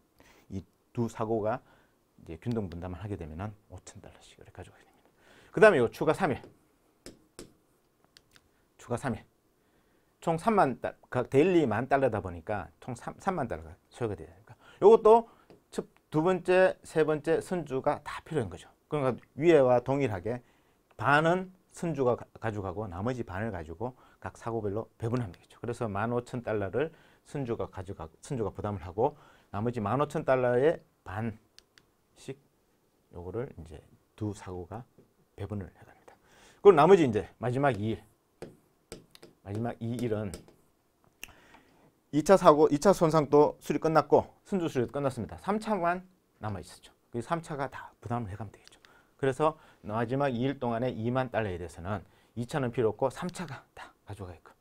이두 사고가 이제 균등 분담을 하게 되면은 5천 달러씩 이렇게 가져가게 됩니다. 그 다음에 요 추가 3일 추가 3일 총 3만 달, 그 데일리 만 달러다 보니까 총 3, 3만 달러가 소요가 되니까 요것도 첫, 두 번째, 세 번째 선주가 다 필요한 거죠. 그러니까 위에와 동일하게 반은 선주가 가져가고 나머지 반을 가지고 각 사고별로 배분하면 되겠죠. 그래서 15,000달러를 선주가 가져가 선주가 부담을 하고 나머지 15,000달러의 반씩 요거를 이제 두 사고가 배분을 해 갑니다. 그리 나머지 이제 마지막 2일 마지막 2일은 2차 사고, 2차 손상도 수리 끝났고 순주 수리 끝났습니다. 3차만 남아 있었죠. 그 3차가 다 부담을 해가면 되겠 그래서 마지막 2일 동안에 2만 달러에 대해서는 2차는 필요 없고 3차가 다 가져가게끔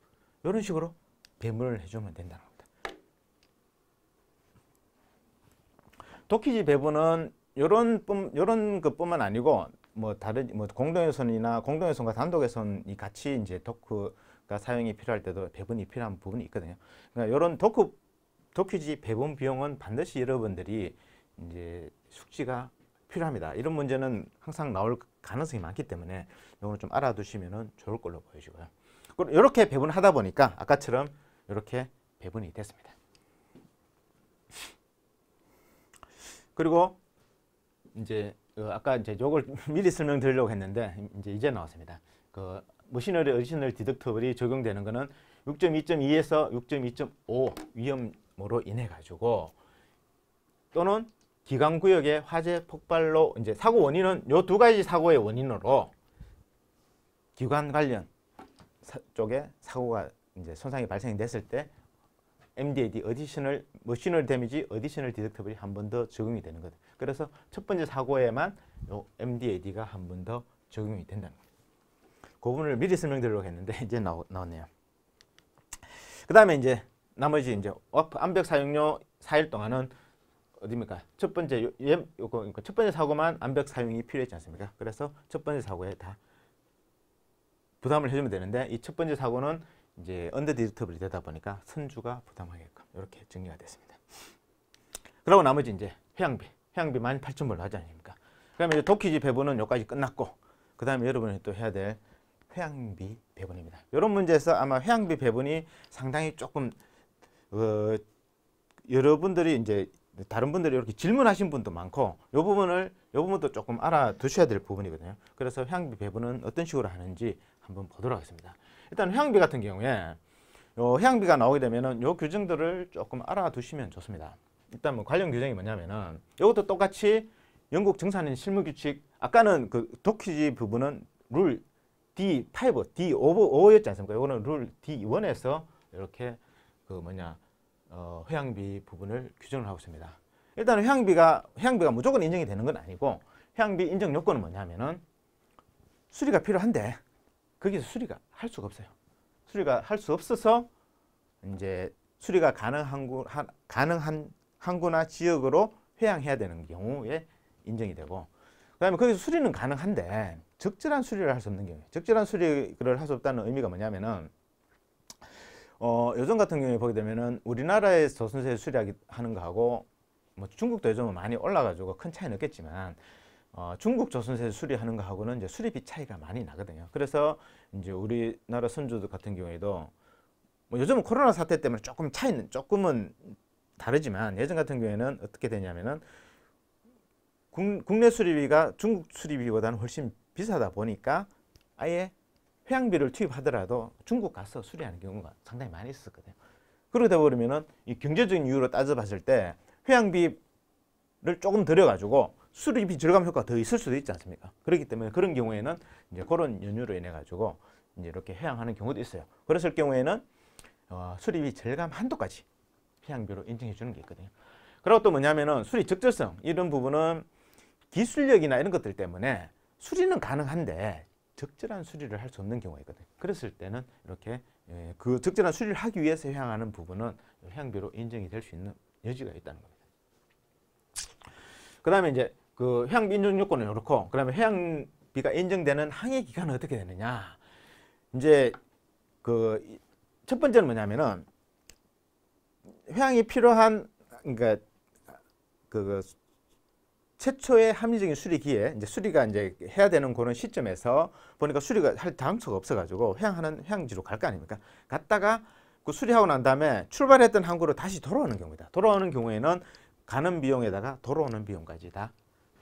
이런 식으로 배분을 해주면 된다는 겁니다. 도키지 배분은 이런 뿐런 것뿐만 아니고 뭐 다른 뭐 공동훼손이나 공동훼손과 단독훼손이 같이 이제 도크가 사용이 필요할 때도 배분이 필요한 부분이 있거든요. 그러니까 이런 도크 도큐지 배분 비용은 반드시 여러분들이 이제 숙지가 필요합니다. 이런 문제는 항상 나올 가능성이 많기 때문에 이거는 좀 알아두시면 좋을 걸로 보여지고요. 이렇게 배분하다 보니까 아까처럼 이렇게 배분이 됐습니다. 그리고 이제 어, 아까 이제 요걸 *laughs* 미리 설명드리려고 했는데 이제 이제 나왔습니다. 그 머신너리 어디셔널 디덕터블이 적용되는 거는 6.2.2에서 6.2.5 위험으로 인해 가지고 또는 기관 구역의 화재 폭발로 이제 사고 원인은 요 두 가지 사고의 원인으로 기관 관련 사, 쪽에 사고가 이제 손상이 발생됐을 때 MDAD 어디셔널 머신널 데미지 어디셔널 디덕터블이 한 번 더 적용이 되는 거죠. 그래서 첫 번째 사고에만 요 MDAD가 한 번 더 적용이 된다는 거예요. 그 부분을 미리 설명드리려고 했는데 *laughs* 이제 나오, 나왔네요. 그 다음에 이제 나머지 이제 암벽 사용료 4일 동안은 어딥니까첫 번째 요, 예, 요거 그, 그러니까 첫 번째 사고만 암벽 사용이 필요했지 않습니까? 그래서 첫 번째 사고에 다 부담을 해주면 되는데 이 첫 번째 사고는 이제 언더디지터블이 되다 보니까 선주가 부담하게끔 이렇게 정리가 됐습니다. 그러고 나머지 이제 회양비, 회양비 18,000불로 하지 않습니까? 그다음에 이제 도키지 배분은 여기까지 끝났고 그다음에 여러분이 또 해야 될 회양비 배분입니다. 이런 문제에서 아마 회양비 배분이 상당히 조금 어, 여러분들이 이제 다른 분들이 이렇게 질문하신 분도 많고 이 부분을 이 부분도 조금 알아두셔야 될 부분이거든요. 그래서 향비 배분은 어떤 식으로 하는지 한번 보도록 하겠습니다. 일단 향비 같은 경우에 요 향비가 나오게 되면은 요 규정들을 조금 알아두시면 좋습니다. 일단 뭐 관련 규정이 뭐냐면은 이것도 똑같이 영국 증산인 실무 규칙 아까는 그 도키지 부분은 룰 D5, D5였지 않습니까? 이거는 룰 D1에서 이렇게 그 뭐냐 어, 회양비 부분을 규정을 하고 있습니다. 일단은 회양비가 회양비가 무조건 인정이 되는 건 아니고 회양비 인정 요건은 뭐냐면은 수리가 필요한데 거기서 수리가 할 수가 없어요. 수리가 할 수 없어서 이제 수리가 가능한 하, 가능한 항구나 지역으로 회양해야 되는 경우에 인정이 되고 그다음에 거기서 수리는 가능한데 적절한 수리를 할 수 없는 경우 적절한 수리를 할 수 없다는 의미가 뭐냐면은 어, 요즘 같은 경우에 보게 되면은 우리나라에서 조선세대 수리하는 거하고 뭐 중국도 요즘은 많이 올라가지고 큰 차이는 없겠지만 어, 중국 조선세 수리하는 거하고는 이제 수리비 차이가 많이 나거든요. 그래서 이제 우리나라 선조들 같은 경우에도 뭐 요즘은 코로나 사태 때문에 조금 차이는 조금은 다르지만 예전 같은 경우에는 어떻게 되냐면은 국내 수리비가 중국 수리비보다는 훨씬 비싸다 보니까 아예 휴양비를 투입하더라도 중국 가서 수리하는 경우가 상당히 많이 있었거든요. 그러다 보면은 이 경제적인 이유로 따져봤을 때휴양비를 조금 들여가지고 수리비 절감 효과가 더 있을 수도 있지 않습니까? 그렇기 때문에 그런 경우에는 이제 그런 연유로 인해 가지고 이제 이렇게 해양하는 경우도 있어요. 그랬을 경우에는 어, 수리비 절감 한도까지 휴양비로인증해 주는 게 있거든요. 그리고 또 뭐냐면은 수리 적절성 이런 부분은 기술력이나 이런 것들 때문에 수리는 가능한데 적절한 수리를 할 수 없는 경우가 있거든요. 그랬을 때는 이렇게 예, 그 적절한 수리를 하기 위해서 향하는 부분은 향비로 인정이 될 수 있는 여지가 있다는 겁니다. 그 다음에 이제 그 향비 인정 요건은 이렇고 그 다음에 해비가 인정되는 항해 기간은 어떻게 되느냐 이제 그 첫 번째는 뭐냐면은 회이 필요한 그러니까 그, 그 최초의 합리적인 수리기에 이제 수리가 이제 해야 되는 그런 시점에서 보니까 수리가 할 다음처가 없어가지고 회항하는 회항지로 갈 거 아닙니까? 갔다가 그 수리하고 난 다음에 출발했던 항구로 다시 돌아오는 경우다. 돌아오는 경우에는 가는 비용에다가 돌아오는 비용까지 다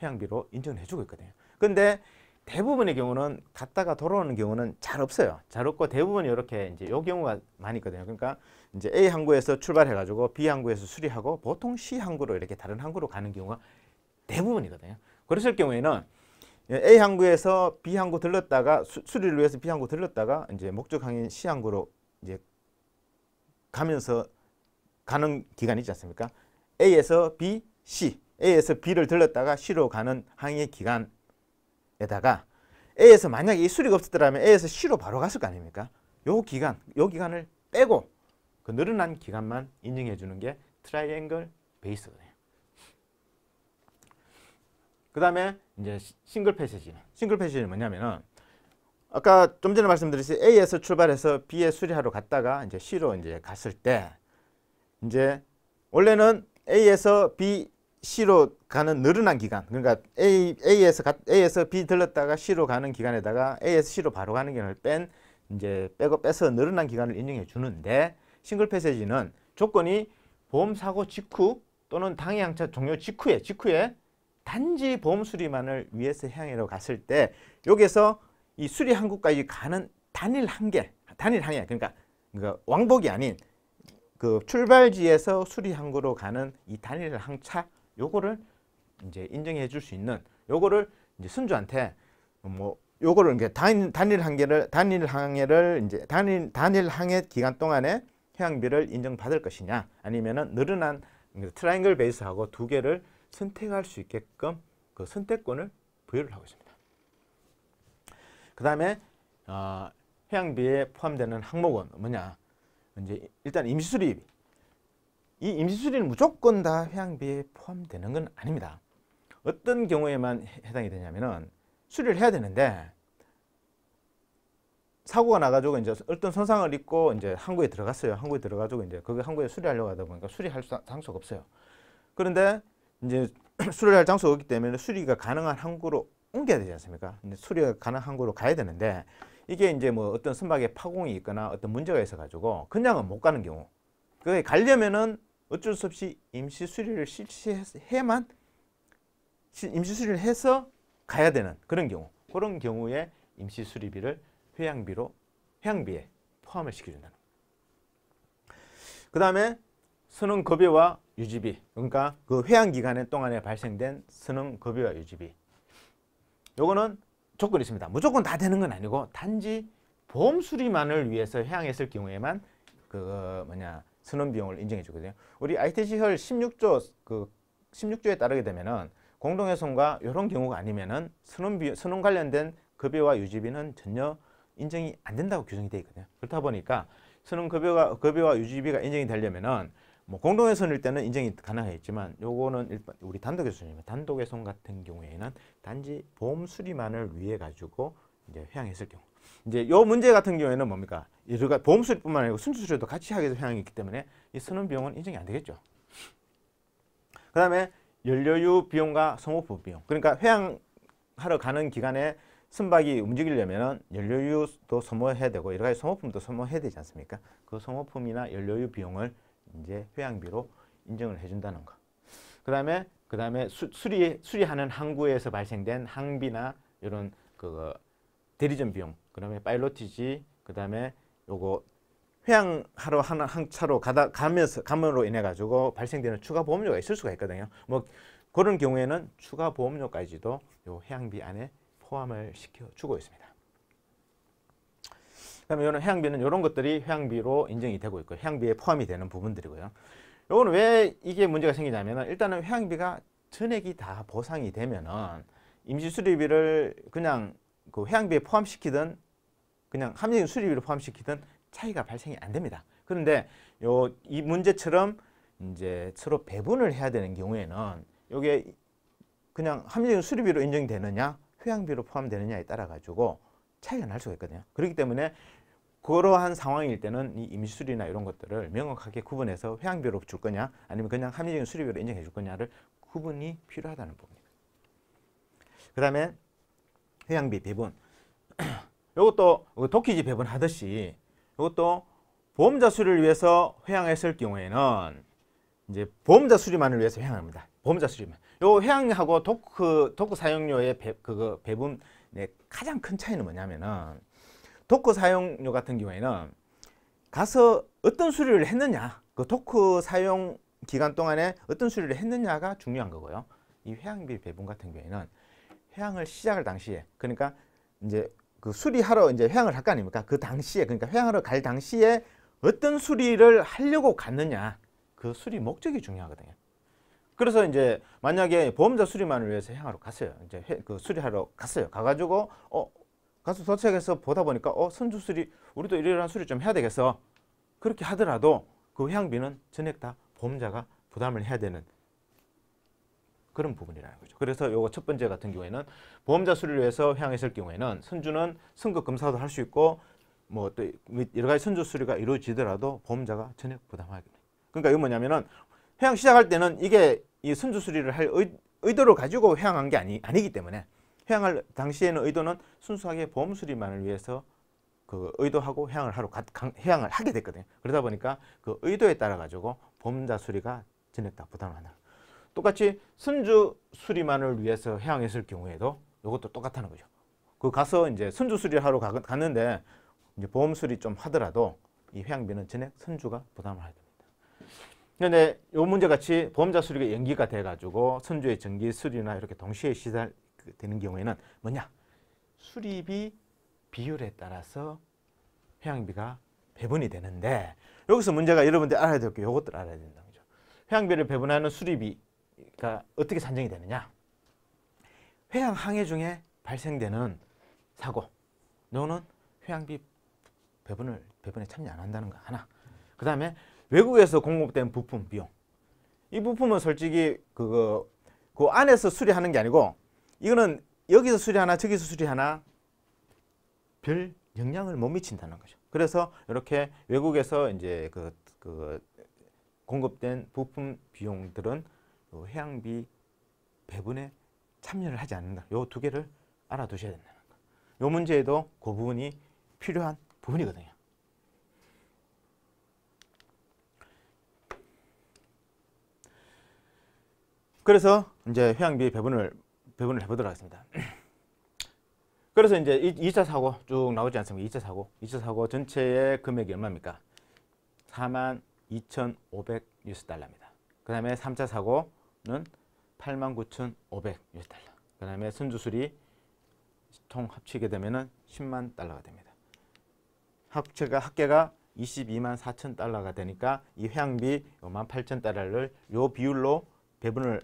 회항비로 인정 해주고 있거든요. 근데 대부분의 경우는 갔다가 돌아오는 경우는 잘 없어요. 잘 없고 대부분 이렇게 이제 요 경우가 많이 있거든요. 그러니까 이제 A 항구에서 출발해가지고 B 항구에서 수리하고 보통 C 항구로 이렇게 다른 항구로 가는 경우가 대부분이거든요. 그랬을 경우에는 A 항구에서 B 항구 들렀다가 수, 수리를 위해서 B 항구 들렀다가 이제 목적 항인 C 항구로 이제 가면서 가는 기간이 있지 않습니까? A에서 B, C, A에서 B를 들렀다가 C로 가는 항의 기간에다가 A에서 만약에 이 수리가 없었더라면 A에서 C로 바로 갔을 거 아닙니까? 요 기간, 요 기간을 빼고 그 늘어난 기간만 인정해 주는 게 트라이앵글 베이스거든요. 그 다음에 이제 싱글 패시지. 싱글 패시지는 뭐냐면은 아까 좀 전에 말씀드렸듯이 A에서 출발해서 B에 수리하러 갔다가 이제 C로 이제 갔을 때 이제 원래는 A에서 B, C로 가는 늘어난 기간 그러니까 A, A에서 가, A에서 B 들렀다가 C로 가는 기간에다가 A에서 C로 바로 가는 기간을 뺀 이제 백업 빼서 늘어난 기간을 인정해 주는데 싱글 패세지는 조건이 보험 사고 직후 또는 당해 항차 종료 직후에 직후에 단지 보험 수리만을 위해서 향해로 갔을 때 여기서 이 수리 한국까지 가는 단일 한계 단일 항해 그러니까, 그 왕복이 아닌 그 출발지에서 수리 항구로 가는 이 단일 항차 요거를 이제 인정해 줄 수 있는 요거를 이제 순주한테 뭐 요거를 이제 단, 단일 항해를 단일 항해를 이제 단일 단일 항해 기간 동안에 해양비를 인정받을 것이냐 아니면은 늘어난 그 트라이앵글 베이스하고 두 개를 선택할 수 있게끔 그 선택권을 부여를 하고 있습니다. 그 다음에 어, 해양비에 포함되는 항목은 뭐냐 이제 일단 임시수리비 이 임시수리는 무조건 다 해양비에 포함되는 건 아닙니다. 어떤 경우에만 해당이 되냐면은 수리를 해야 되는데 사고가 나가지고 이제 어떤 손상을 입고 이제 항구에 들어갔어요. 항구에 들어가지고 이제 그게 항구에 수리하려고 하다 보니까 수리할 장소가 없어요. 그런데 이제 *clears throat* 수리할 장소가 없기 때문에 수리가 가능한 항구로 옮겨야 되지 않습니까? 근데 수리가 가능한 항구로 가야 되는데 이게 이제 뭐 어떤 선박에 파공이 있거나 어떤 문제가 있어 가지고 그냥은 못 가는 경우 그게 가려면은 어쩔 수 없이 임시 수리를 실시해야만 임시 수리를 해서 가야 되는 그런 경우 그런 경우에 임시 수리비를 회양비로 회양비에 포함을 시켜준다는 그 다음에 수능 급여와 유지비 그러니까 그 회한 기간 동안에 발생된 수능 급여와 유지비 요거는 조건이 있습니다. 무조건 다 되는 건 아니고 단지 보험 수리만을 위해서 회항했을 경우에만 그 뭐냐 수능 비용을 인정해 주거든요. 우리 ITC 혈 16조 그 16조에 따르게 되면은 공동훼손과 이런 경우가 아니면은 수능 수능 관련된 급여와 유지비는 전혀 인정이 안 된다고 규정이 되어 있거든요. 그렇다 보니까 수능 급여가 급여와 유지비가 인정이 되려면은 뭐 공동훼손일 때는 인정이 가능하겠지만 요거는 일반 우리 단독훼손이면 단독훼손 같은 경우에는 단지 보험 수리만을 위해 가지고 이제 회항했을 경우 이제 요 문제 같은 경우에는 뭡니까 이가 보험 수리뿐만 아니고 순수 수리도 같이 하게 해서 회항이 있기 때문에 이 쓰는 비용은 인정이 안 되겠죠. 그다음에 연료유 비용과 성호품 비용 그러니까 회항하러 가는 기간에 선박이 움직이려면 연료유도 소모해야 되고 여러 가지 소모품도 소모해야 되지 않습니까? 그 소모품이나 연료유 비용을 이제 회항비로 인정을 해준다는 거. 그 다음에 그 다음에 수리 수리하는 항구에서 발생된 항비나 이런 그 대리점 비용, 그 다음에 파일로티지, 그 다음에 요거 회항하러 하는 항차로 가다 가면서 감으로 인해 가지고 발생되는 추가 보험료가 있을 수가 있거든요. 뭐 그런 경우에는 추가 보험료까지도 요 해양비 안에 포함을 시켜 주고 있습니다. 그다음에 이런 해양비는 이런 것들이 해양비로 인정이 되고 있고 해양비에 포함이 되는 부분들이고요. 요거왜 이게 문제가 생기냐면 일단은 해양비가 전액이 다 보상이 되면은 임시수리비를 그냥 그 해양비에 포함시키든 그냥 합리적인 수리비를 포함시키든 차이가 발생이 안 됩니다. 그런데 요이 문제처럼 이제 서로 배분을 해야 되는 경우에는 요게 그냥 합리적인 수리비로 인정되느냐 회양비로 포함되느냐에 따라 가지고 차이가 날 수가 있거든요. 그렇기 때문에 그러한 상황일 때는 이 임시수리나 이런 것들을 명확하게 구분해서 회항비로 줄 거냐 아니면 그냥 합리적인 수리비로 인정해 줄 거냐를 구분이 필요하다는 부분입니다. *clears throat* 그 다음에 회항비 배분 이것도 도키지 배분하듯이 이것도 보험자 수리를 위해서 회항했을 경우에는 이제 보험자 수리만을 위해서 회항합니다. 보험자 수리만. 요 회항하고 도크 도크 사용료의 배, 그거 배분 가장 큰 차이는 뭐냐면은 토크 사용료 같은 경우에는 가서 어떤 수리를 했느냐 그 토크 사용 기간 동안에 어떤 수리를 했느냐가 중요한 거고요. 이 회항비 배분 같은 경우에는 회항을 시작할 당시에 그러니까 이제 그 수리하러 이제 회항을 할 거 아닙니까? 그 당시에 그러니까 회항하러 갈 당시에 어떤 수리를 하려고 갔느냐 그 수리 목적이 중요하거든요. 그래서 이제 만약에 보험자 수리만을 위해서 회항하러 갔어요. 이제 회, 그 수리하러 갔어요. 가가지고 어 가서 도착해서 보다 보니까 어 선주술이 우리도 이러이러한 수리 좀 해야 되겠어. 그렇게 하더라도 그 향비는 전액 다 보험자가 부담을 해야 되는 그런 부분이라는 거죠. 그래서 요거 첫 번째 같은 경우에는 보험자 수리를 위해서 향했을 경우에는 선주는 선급 검사도 할 수 있고 뭐 또 여러 가지 선주 수리가 이루어지더라도 보험자가 전액 부담하게 돼. 그러니까 이거 뭐냐면은 회항 시작할 때는 이게 이 선주 수리를 할 의, 도를 가지고 회항한 게 아니, 아니기 때문에 해양을 당시에는 의도는 순수하게 보험 수리만을 위해서 그 의도하고 해양을 하러 가, 해양을 하게 됐거든요. 그러다 보니까 그 의도에 따라 가지고 보험자 수리가 지냈다 부담하다. 똑같이 선주 수리만을 위해서 해양했을 경우에도 이것도 똑같다는 거죠. 그 가서 이제 선주 수리하러 를 가, 갔는데 이제 보험 수리 좀 하더라도 이회양비는 전액 선주가 부담을 해야 됩니다. 그런데 이 문제같이 보험자 수리가 연기가 돼가지고 선주의 전기 수리나 이렇게 동시에 시달, 그 되는 경우에는 뭐냐? 수리비 비율에 따라서 회항비가 배분이 되는데 여기서 문제가 여러분들 알아야 될게요것들 알아야 된다. 는거죠회항비를 배분하는 수리비가 어떻게 산정이 되느냐? 회항 항해 중에 발생되는 사고 너는 회항비 배분을 배분에 참여 안 한다는 거 하나. 그 다음에 외국에서 공급된 부품 비용. 이 부품은 솔직히 그거 그 안에서 수리하는 게 아니고 이거는 여기서 수리 하나 저기서 수리 하나 별 영향을 못 미친다는 거죠. 그래서 이렇게 외국에서 이제 그, 그 공급된 부품 비용들은 해양비 배분에 참여를 하지 않는다. 요 두 개를 알아두셔야 된다는 거. 요 문제에도 그 부분이 필요한 부분이거든요. 그래서 이제 회양비 배분을 배분을 해보도록 하겠습니다. *clears throat* 그래서 이제 2차 사고 쭉 나오지 않습니까? 2차 사고. 2차 사고 전체의 금액이 얼마입니까? 4만 2,500 뉴스 달러입니다. 그 다음에 3차 사고는 8만 9,500 뉴스 달러. 그 다음에 선주술이 통 합치게 되면 10만 달러가 됩니다. 합체가 합계가 22만 4천 달러가 되니까 이 회항비 5만 8천 달러를 요 비율로 배분을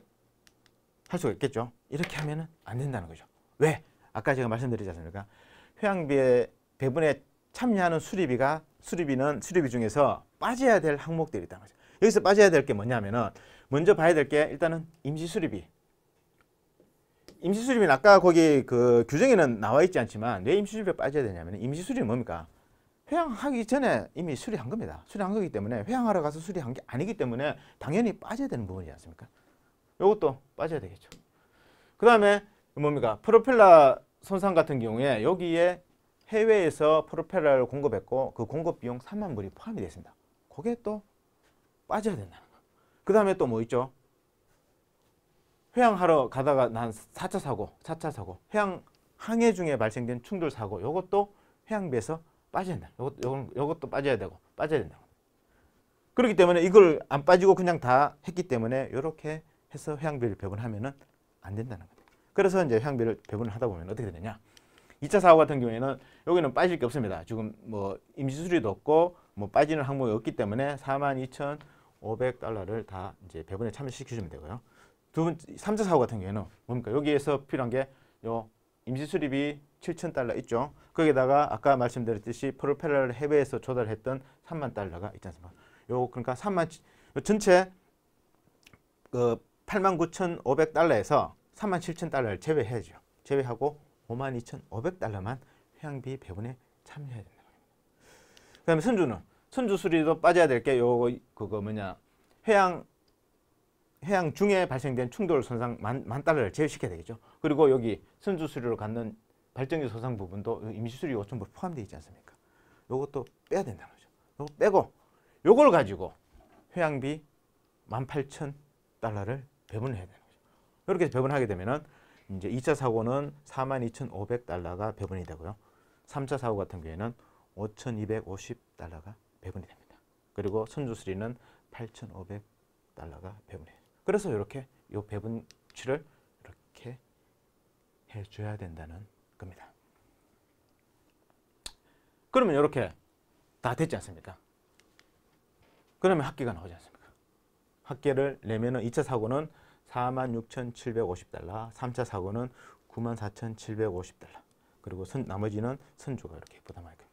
할 수가 있겠죠. 이렇게 하면 안 된다는 거죠. 왜? 아까 제가 말씀드리지 않습니까? 휴양비의 배분에 참여하는 수리비가 수리비는 수리비 중에서 빠져야 될 항목들이 있다는 거죠. 여기서 빠져야 될 게 뭐냐면은 먼저 봐야 될 게 일단은 임시 수리비. 임시 수리비는 아까 거기 그 규정에는 나와 있지 않지만 왜 임시 수리비가 빠져야 되냐면 임시 수리는 뭡니까? 회항하기 전에 이미 수리한 겁니다. 수리한 거기 때문에 회항하러 가서 수리한 게 아니기 때문에 당연히 빠져야 되는 부분이지 않습니까? 요것도 빠져야 되겠죠. 그 다음에 뭡니까? 프로펠러 손상 같은 경우에 여기에 해외에서 프로펠러를 공급했고 그 공급 비용 3만 불이 포함이 됐습니다 그게 또 빠져야 된다는 거. 그 다음에 또 뭐 있죠? 회항하러 가다가 난 4차 사고, 4차 사고, 회항 항해 중에 발생된 충돌 사고 요것도 회항비에서 빠져야 된다. 요것, 요 요것도 빠져야 되고 빠져야 된다. 그렇기 때문에 이걸 안 빠지고 그냥 다 했기 때문에 이렇게 해서 화양비를 배분하면은 안 된다는 겁니다. 그래서 이제 화양비를 배분을 하다 보면 어떻게 되냐 2차 사고 같은 경우에는 여기는 빠질 게 없습니다. 지금 뭐 임시수리도 없고 뭐 빠지는 항목이 없기 때문에 42,500달러를 다 이제 배분에 참여시켜주면 되고요. 두 번째 3차 사고 같은 경우에는 뭡니까? 여기에서 필요한 게 요 임시수리비 7,000달러 있죠. 거기다가 아까 말씀드렸듯이 프로펠러를 해외에서 조달했던 3만 달러가 있지 않습니까? 요 그러니까 3만 전체 그 89,500달러에서 37,000달러를 제외해야죠. 제외하고 52,500달러만 회양비 배분에 참여해야 된다. 그 다음에 선주는 선주 수리도 빠져야 될게 요거 그거 뭐냐 해양 해양 중에 발생된 충돌 손상 만, 만 달러를 제외시켜야 되겠죠. 그리고 여기 선주 수리로 갖는 발전기 손상 부분도 임시 수리 요청부 포함되어 있지 않습니까? 요것도 빼야 된다는 거죠. 요거 빼고 요걸 가지고 회양비 18,000달러를 배분을 해야 되는 거죠. 이렇게 배분하게 되면은 이제 2차 사고는 42,500달러가 배분이 되고요. 3차 사고 같은 경우에는 5,250달러가 배분이 됩니다. 그리고 선주수리는 8,500달러가 배분이 돼요. 그래서 이렇게 이 배분치를 이렇게 해줘야 된다는 겁니다. 그러면 이렇게 다 됐지 않습니까? 그러면 학계가 나오지 않습니까? 학계를 내면은 2차 사고는 46,750달러, 3차 사고는 94,750달러. 그리고 선, 나머지는 선주가 이렇게 부담할 겁니다.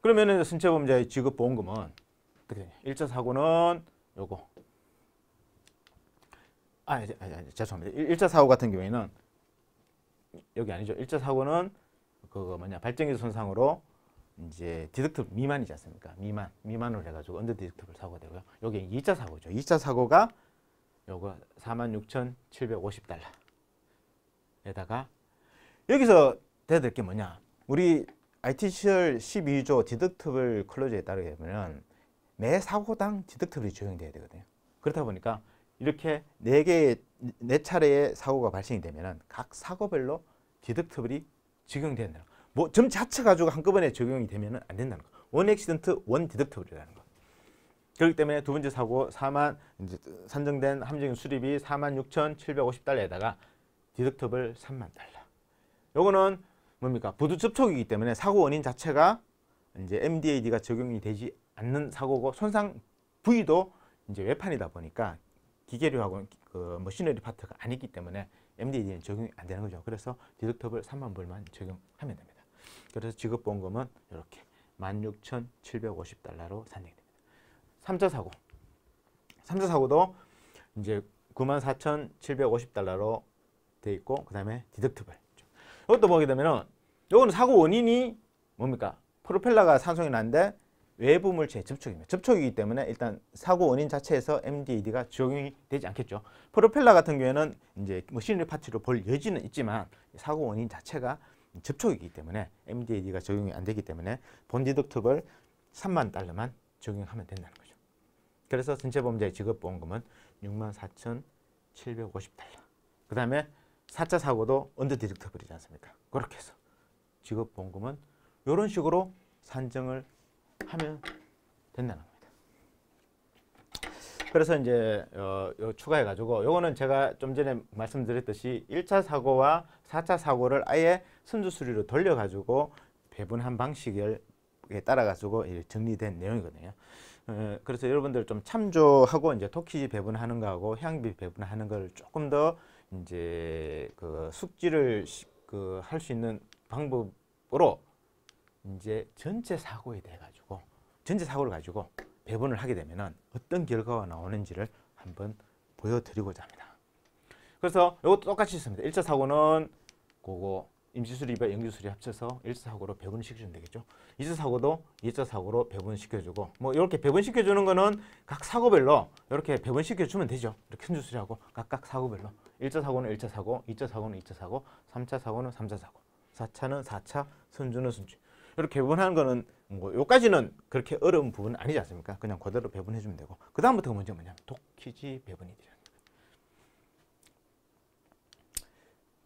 그러면은 순체 범죄의 지급 보험금은 어떻게 되냐? 1차 사고는 요거. 아, 아니, 아니, 아니, 죄송합니다. 1차 사고 같은 경우에는 여기 아니죠. 1차 사고는 그거 뭐냐? 발전기 손상으로 이제 디덕트 미만이지 않습니까? 미만, 미만으로 해가지고 언더 디덕트를 사고 되고요. 여기 2차 사고죠. 2차 사고가 요거 46,750달러에다가 여기서 대야될게 뭐냐 우리 ITCR 12조 디덕트블 클로즈에 따르면매 사고당 디덕트블이 조정돼야 되거든요. 그렇다 보니까 이렇게 4개의 4차례의 사고가 발생이 되면 각 사고별로 디덕트블이 적용된다는 거. 뭐점 자체 가지고 한꺼번에 적용이 되면 안 된다는 거. 원 액시던트 원 디덕트블이라는 거. 그렇기 때문에 두 번째 사고 4만 이제 산정된 함정 수립이 4만 6,750달러에다가 디덕터블 3만 달러. 요거는 뭡니까? 부두 접촉이기 때문에 사고 원인 자체가 이제 MDAD가 적용이 되지 않는 사고고 손상 부위도 이제 외판이다 보니까 기계류하고는 그 머신너리 뭐 파트가 아니기 때문에 MDAD는 적용이 안 되는 거죠. 그래서 디덕터블 3만 불만 적용하면 됩니다. 그래서 지급 보험금은 이렇게 16,750달러로 산정됩니다. 3차 사고. 3차 사고도 이제 94,750달러로 돼 있고 그다음에 디덕트블. 이것도 보게 되면은 요거는 사고 원인이 뭡니까? 프로펠러가 산성이 난데 외부 물체 접촉입니다. 접촉이기 때문에 일단 사고 원인 자체에서 MDAD가 적용이 되지 않겠죠. 프로펠러 같은 경우에는 이제 머신리 뭐 파츠로 볼 여지는 있지만 사고 원인 자체가 접촉이기 때문에 MDAD가 적용이 안 되기 때문에 본디덕트블 3만 달러만 적용하면 된다는 거죠. 그래서 전체 범죄 지급보험금은 64,750달러. 그 다음에 4차 사고도 언더디렉터블이지 않습니까? 그렇게 해서 지급보험금은 이런 식으로 산정을 하면 된다는 겁니다. 그래서 이제 어, 추가해가지고 요거는 제가 좀 전에 말씀드렸듯이 1차 사고와 4차 사고를 아예 순수수리로 돌려가지고 배분한 방식에 따라가지고 정리된 내용이거든요. 예, 그래서 여러분들 좀 참조하고 이제 토끼 배분하는 거하고 향비 배분하는 걸 조금 더 이제 그 숙지를 그할수 있는 방법으로 이제 전체 사고에 대해 가지고 전체 사고를 가지고 배분을 하게 되면은 어떤 결과가 나오는지를 한번 보여드리고자 합니다. 그래서 이것도 똑같이 있습니다. 일차 사고는 그거 임시수리와 비 영기수리 합쳐서 일차 사고로 배분 시켜주면 되겠죠. 2차 사고도 2차 사고로 배분 시켜주고 뭐 이렇게 배분 시켜주는 거는 각 사고별로 이렇게 배분 시켜주면 되죠. 이렇게 현주수리하고 각각 사고별로 1차 사고는 1차 사고, 2차 사고는 2차 사고, 3차 사고는 3차 사고, 4차는 4차, 선주는 선주. 이렇게 배분하는 거는 뭐 요까지는 그렇게 어려운 부분 아니지 않습니까? 그냥 그대로 배분해주면 되고 그다음부터 문제 뭐냐면 독키지 배분이 되죠.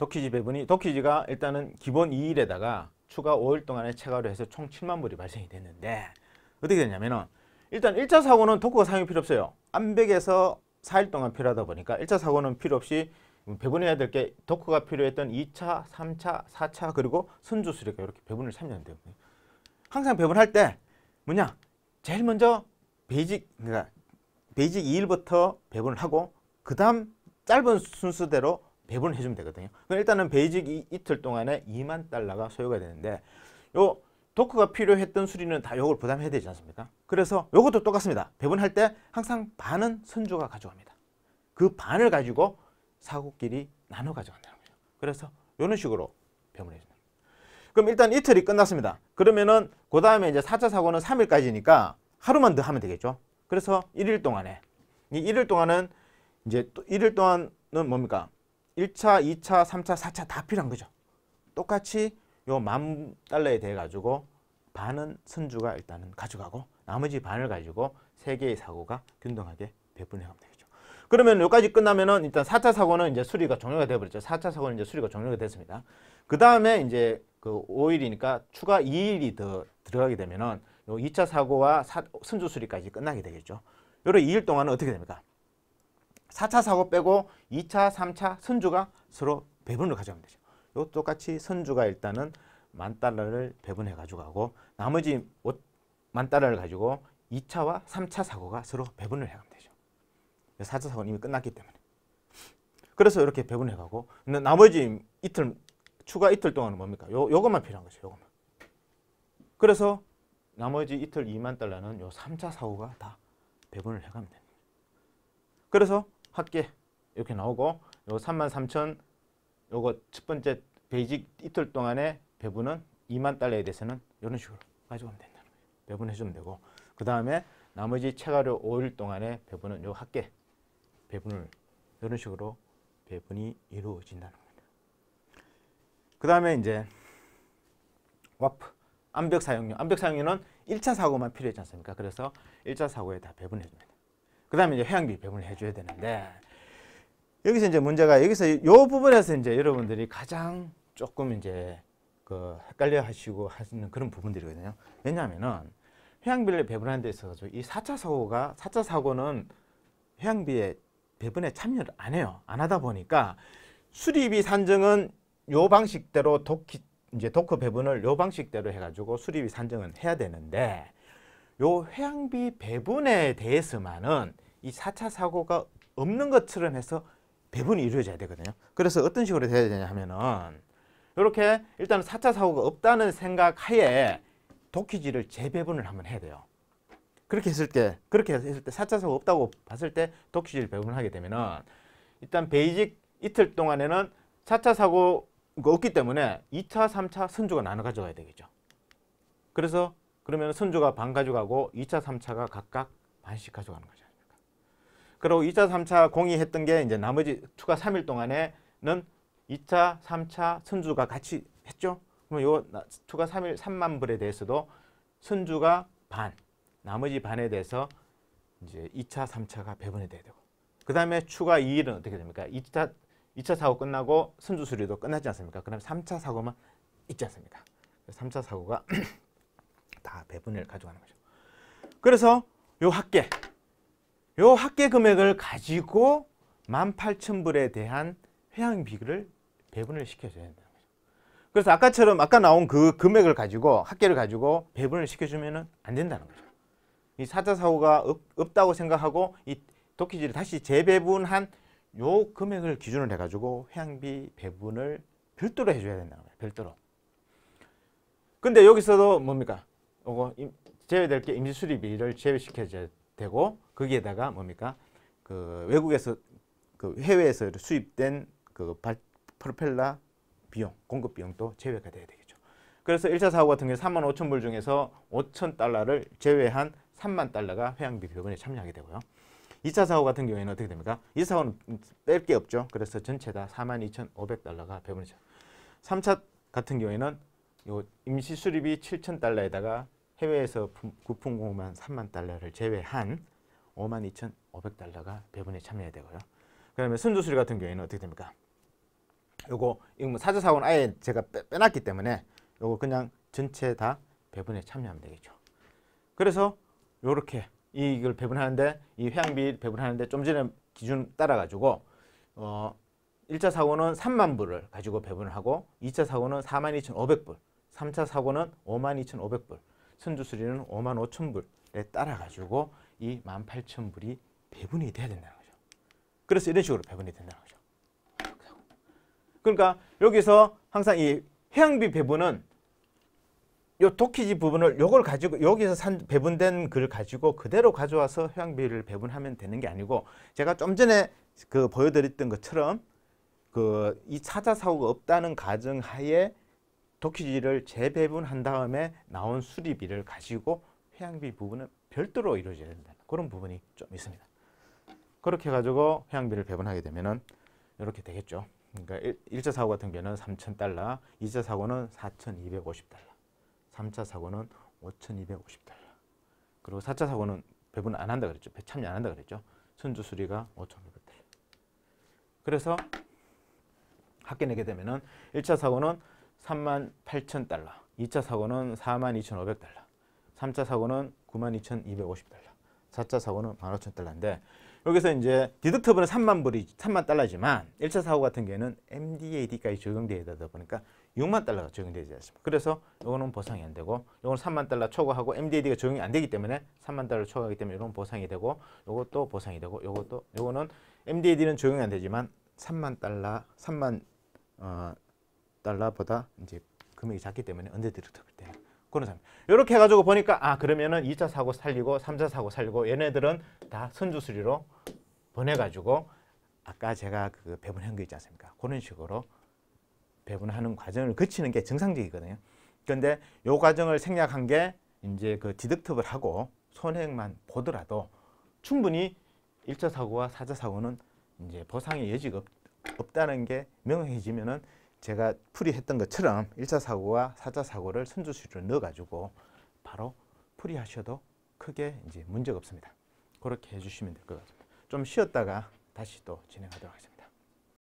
도키지 배분이 도키지가 일단은 기본 2일에다가 추가 5일 동안에 체가로 해서 총 7만 불이 발생이 됐는데 어떻게 됐냐면은 일단 1차 사고는 도쿠가 사용이 필요 없어요. 암백에서 4일 동안 필요하다 보니까 1차 사고는 필요 없이 배분해야 될 게 도쿠가 필요했던 2차, 3차, 4차 그리고 선주 수리가 이렇게 배분을 참여한대요. 항상 배분할 때 뭐냐? 제일 먼저 베이직 그러니까 베이직 2일부터 배분을 하고 그다음 짧은 순서대로 배분을 해주면 되거든요. 그럼 일단은 베이직 이, 이틀 동안에 2만 달러가 소요가 되는데 요 도크가 필요했던 수리는 다 요걸 부담해야 되지 않습니까? 그래서 요것도 똑같습니다. 배분할 때 항상 반은 선주가 가져갑니다. 그 반을 가지고 사고끼리 나눠 가져간다는 거죠. 그래서 요런 식으로 배분해 줍니다. 그럼 일단 이틀이 끝났습니다. 그러면은 그 다음에 이제 4차 사고는 3일까지니까 하루만 더 하면 되겠죠. 그래서 1일 동안에 이 1일 동안은 이제 또 1일 동안은 뭡니까? 1차2차3차4차다 필요한 거죠. 똑같이 요 만 달러에 대해 가지고 반은 선주가 일단은 가져가고 나머지 반을 가지고 세 개의 사고가 균등하게 배분해 가면 되겠죠. 그러면 여기까지 끝나면은 일단 4차 사고는 이제 수리가 종료가 돼 버렸죠. 4차 사고는 이제 수리가 종료가 됐습니다. 그다음에 이제 그5일이니까 추가 2일이더 들어가게 되면은 요 2차 사고와 사, 선주 수리까지 끝나게 되겠죠. 요런 2일 동안은 어떻게 됩니까? 4차 사고 빼고 2차, 3차 선주가 서로 배분을 가져가면 되죠. 요 똑같이 선주가 일단은 만 달러를 배분해 가지고 가고 나머지 5, 만 달러를 가지고 2차와 3차 사고가 서로 배분을 해가면 되죠. 4차 사고는 이미 끝났기 때문에. 그래서 이렇게 배분해 가고 근데 나머지 이틀 추가 이틀 동안은 뭡니까? 요, 요것만 필요한 거죠. 요것만. 그래서 나머지 이틀 2만 달러는 요 3차 사고가 다 배분을 해가면 됩니다. 그래서 합계 이렇게 나오고 요33,000 요거 첫 번째 베이직 이틀 동안의 배분은 2만 달러에 대해서는 이런 식으로 가져오면 된다는 거예요. 배분해 주면 되고 그 다음에 나머지 체가료 5일 동안의 배분은 요 합계 배분을 이런 식으로 배분이 이루어진다는 겁니다. 그 다음에 이제 와프 암벽 사용료 암벽 사용료는 1차 사고만 필요하지 않습니까? 그래서 1차 사고에 다 배분해 줍니다. 그 다음에 이제 해양비 배분을 해줘야 되는데 여기서 이제 문제가 여기서 요 부분에서 이제 여러분들이 가장 조금 이제 그 헷갈려 하시고 하시는 그런 부분들이거든요. 왜냐하면은 해양비를 배분하는 데 있어서 이 4차 사고가 4차 사고는 해양비에 배분에 참여를 안 해요. 안 하다 보니까 수리비 산정은 요 방식대로 독기 이제 독허 배분을 요 방식대로 해가지고 수리비 산정은 해야 되는데 요 회항비 배분에 대해서만은 이 4차 사고가 없는 것처럼 해서 배분이 이루어져야 되거든요. 그래서 어떤 식으로 돼야 되냐 하면은 이렇게 일단 4차 사고가 없다는 생각 하에 도키지를 재배분을 한번 해야 돼요. 그렇게 했을 때 그렇게 했을 때 4차 사고 없다고 봤을 때 도키지를 배분하게 되면은 일단 베이직 이틀 동안에는 4차 사고가 없기 때문에 2차, 3차 선주가 나눠 가져가야 되겠죠. 그래서 그러면 선주가반 가져가고 2차, 3차가 각각 반씩 가져가는 거지 않습니까? 그리고 2차, 3차 공의했던 게 이제 나머지 추가 3일 동안에는 2차, 3차 선주가 같이 했죠. 그러면 요 추가 3일 3만 불에 대해서도 선주가 반, 나머지 반에 대해서 이제 2차, 3차가 배분이 돼야 되고. 그 다음에 추가 2일은 어떻게 됩니까? 2차, 2차 사고 끝나고 선주 수리도 끝났지 않습니까? 그 다음에 3차 사고만 있지 않습니까? 3차 사고가 *clears throat* 다 배분을 가져가는 거죠. 그래서 요학계요학계 금액을 가지고 18,000불에 대한 회항비를 배분을 시켜줘야 된다는 거죠. 그래서 아까처럼 아까 나온 그 금액을 가지고 학계를 가지고 배분을 시켜주면 안 된다는 거죠. 이 사자사고가 없, 다고 생각하고 이도끼지를 다시 재배분한 요 금액을 기준으로 해가지고 회항비 배분을 별도로 해줘야 된다는 거예요. 별도로. 근데 여기서도 뭡니까? 요거 제외될 게 임시 수리비를 제외시켜줘야 되고 거기에다가 뭡니까? 그 외국에서 그 해외에서 수입된 그 발, 프로펠러 비용, 공급 비용도 제외가 돼야 되겠죠. 그래서 1차 사고 같은 경우 3만 5천 불 중에서 5천 달러를 제외한 3만 달러가 회항비 비용에 참여하게 되고요. 2차 사고 같은 경우에는 어떻게 됩니까? 2차 사고는 뺄 게 없죠. 그래서 전체 다4만2천5백달러가 배분이죠. 3차 같은 경우에는 요 임시 수립이 7천달러에다가 해외에서 구품 공만 3만 달러를 제외한 5만 2천5백달러가 배분에 참여해야 되고요. 그다음에 순수수리 같은 경우에는 어떻게 됩니까? 요거 이거 사주사고는 아예 제가 빼, 놨기 때문에 요거 그냥 전체 다 배분에 참여하면 되겠죠. 그래서 요렇게 이걸 배분하는데 이 회양비 배분하는데 좀 전에 기준 따라 가지고 어 1차 사고는 3만 불을 가지고 배분을 하고 2차 사고는 4만 2 5 0불 3차 사고는 5만 2 5 0불 선주 수리는 5만 5천 불에 따라 가지고 이 1만 8천 불이 배분이 돼야 된다는 거죠. 그래서 이런 식으로 배분이 된다는 거죠. 그러니까 여기서 항상 이 해양비 배분은 요 도키지 부분을 요걸 가지고 여기서 산 배분된 글 가지고 그대로 가져와서 해양비를 배분하면 되는 게 아니고 제가 좀 전에 그 보여드렸던 것처럼 그이 사자 사고가 없다는 가정하에 독기지를 재배분한 다음에 나온 수리비를 가지고 회양비 부분은 별도로 이루어져야 된다는 그런 부분이 좀 있습니다. 그렇게 가지고 회양비를 배분하게 되면은 이렇게 되겠죠. 그러니까 1, 차 사고 같은 경우는 3,000달러, 2차 사고는 4,250달러, 3차 사고는 5,250달러. 그리고 4차 사고는 배분 안 한다 그랬죠. 참여 안 한다 그랬죠. 선주 수리가 5,500달러. 그래서 학교 내게 되면은 1차 사고는 3만 8천 달러. 2차 사고는 4만 2,500달러. 3차 사고는 9만 2,250달러. 4차 사고는 1 5천달러인데 여기서 이제 디덕트블은 3만 불이 3만 달러지만 1차 사고 같은 경우에는 MDAD까지 적용되어야 다 보니까 6만 달러가 적용되지 않습니다. 그래서 이거는 보상이 안 되고 이거는 3만 달러 초과하고 MDAD가 적용이 안 되기 때문에 3만 달러 초과하기 때문에 이건 보상이 되고 이것도 보상이 되고 이것도 이거는 MDAD는 적용이 안 되지만 3만 달러 3만 어, 달러보다 이제 금액이 작기 때문에 언더디렉터 때 그런 사람. 이렇게 해가지고 보니까 아 그러면은 2차 사고 살리고 3차 사고 살리고 얘네들은 다 선주수리로 보내가지고 아까 제가 그 배분한 거 있지 않습니까? 그런 식으로 배분하는 과정을 거치는 게 정상적이거든요. 그런데 요 과정을 생략한 게 이제 그 디덕트블 하고 손해액만 보더라도 충분히 1차 사고와 4차 사고는 이제 보상의 여지가 없, 없다는 게 명확해지면은 제가 풀이했던 것처럼 1차 사고와 4차 사고를 선주수로 넣어가지고 바로 풀이하셔도 크게 이제 문제가 없습니다. 그렇게 해주시면 될 것 같습니다. 좀 쉬었다가 다시 또 진행하도록 하겠습니다.